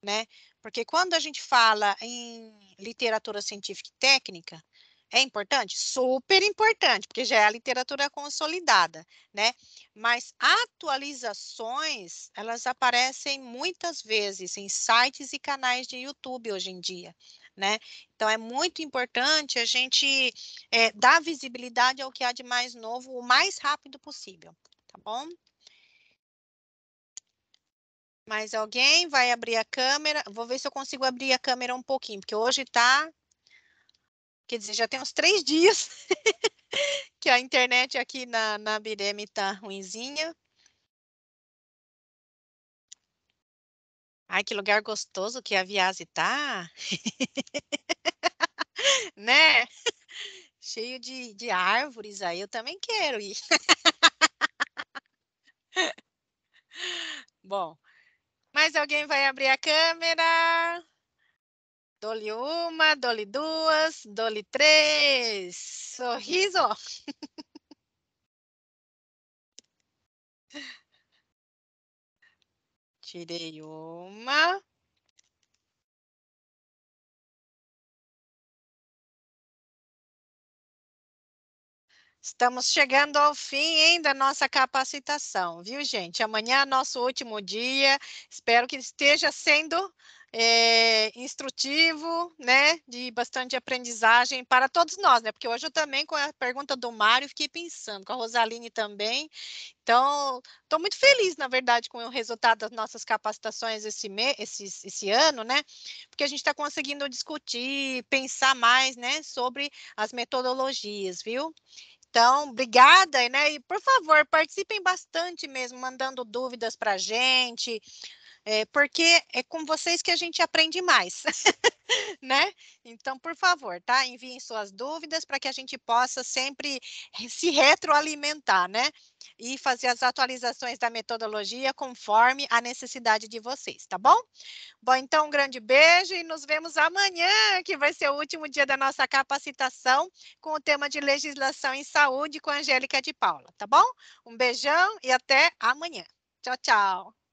né? Porque quando a gente fala em literatura científica e técnica, é importante? Super importante, porque já é a literatura consolidada, né? Mas atualizações, elas aparecem muitas vezes em sites e canais de YouTube hoje em dia, né? Então é muito importante a gente é, dar visibilidade ao que há de mais novo o mais rápido possível, tá bom? Mais alguém vai abrir a câmera? Vou ver se eu consigo abrir a câmera um pouquinho, porque hoje tá quer dizer, já tem uns três dias que a internet aqui na, na Bireme está ruimzinha. Ai, que lugar gostoso que a Viase tá. né? Cheio de, de árvores aí, eu também quero ir. Bom, mais alguém vai abrir a câmera? Dole uma, dole duas, dole três. Sorriso. Tirei uma. Estamos chegando ao fim hein, da nossa capacitação, viu, gente? Amanhã é nosso último dia. Espero que esteja sendo é, instrutivo, né, de bastante aprendizagem para todos nós, né, porque hoje eu também, com a pergunta do Mário, fiquei pensando, com a Rosaline também, então, estou muito feliz, na verdade, com o resultado das nossas capacitações esse, me, esse, esse ano, né, porque a gente está conseguindo discutir, pensar mais, né, sobre as metodologias, viu? Então, obrigada, né? E por favor, participem bastante mesmo, mandando dúvidas para a gente, é, porque é com vocês que a gente aprende mais, né? Então, por favor, tá? Enviem suas dúvidas para que a gente possa sempre se retroalimentar, né? E fazer as atualizações da metodologia conforme a necessidade de vocês, tá bom? Bom, então, um grande beijo e nos vemos amanhã, que vai ser o último dia da nossa capacitação com o tema de legislação em saúde com a Angélica de Paula, tá bom? Um beijão e até amanhã. Tchau, tchau.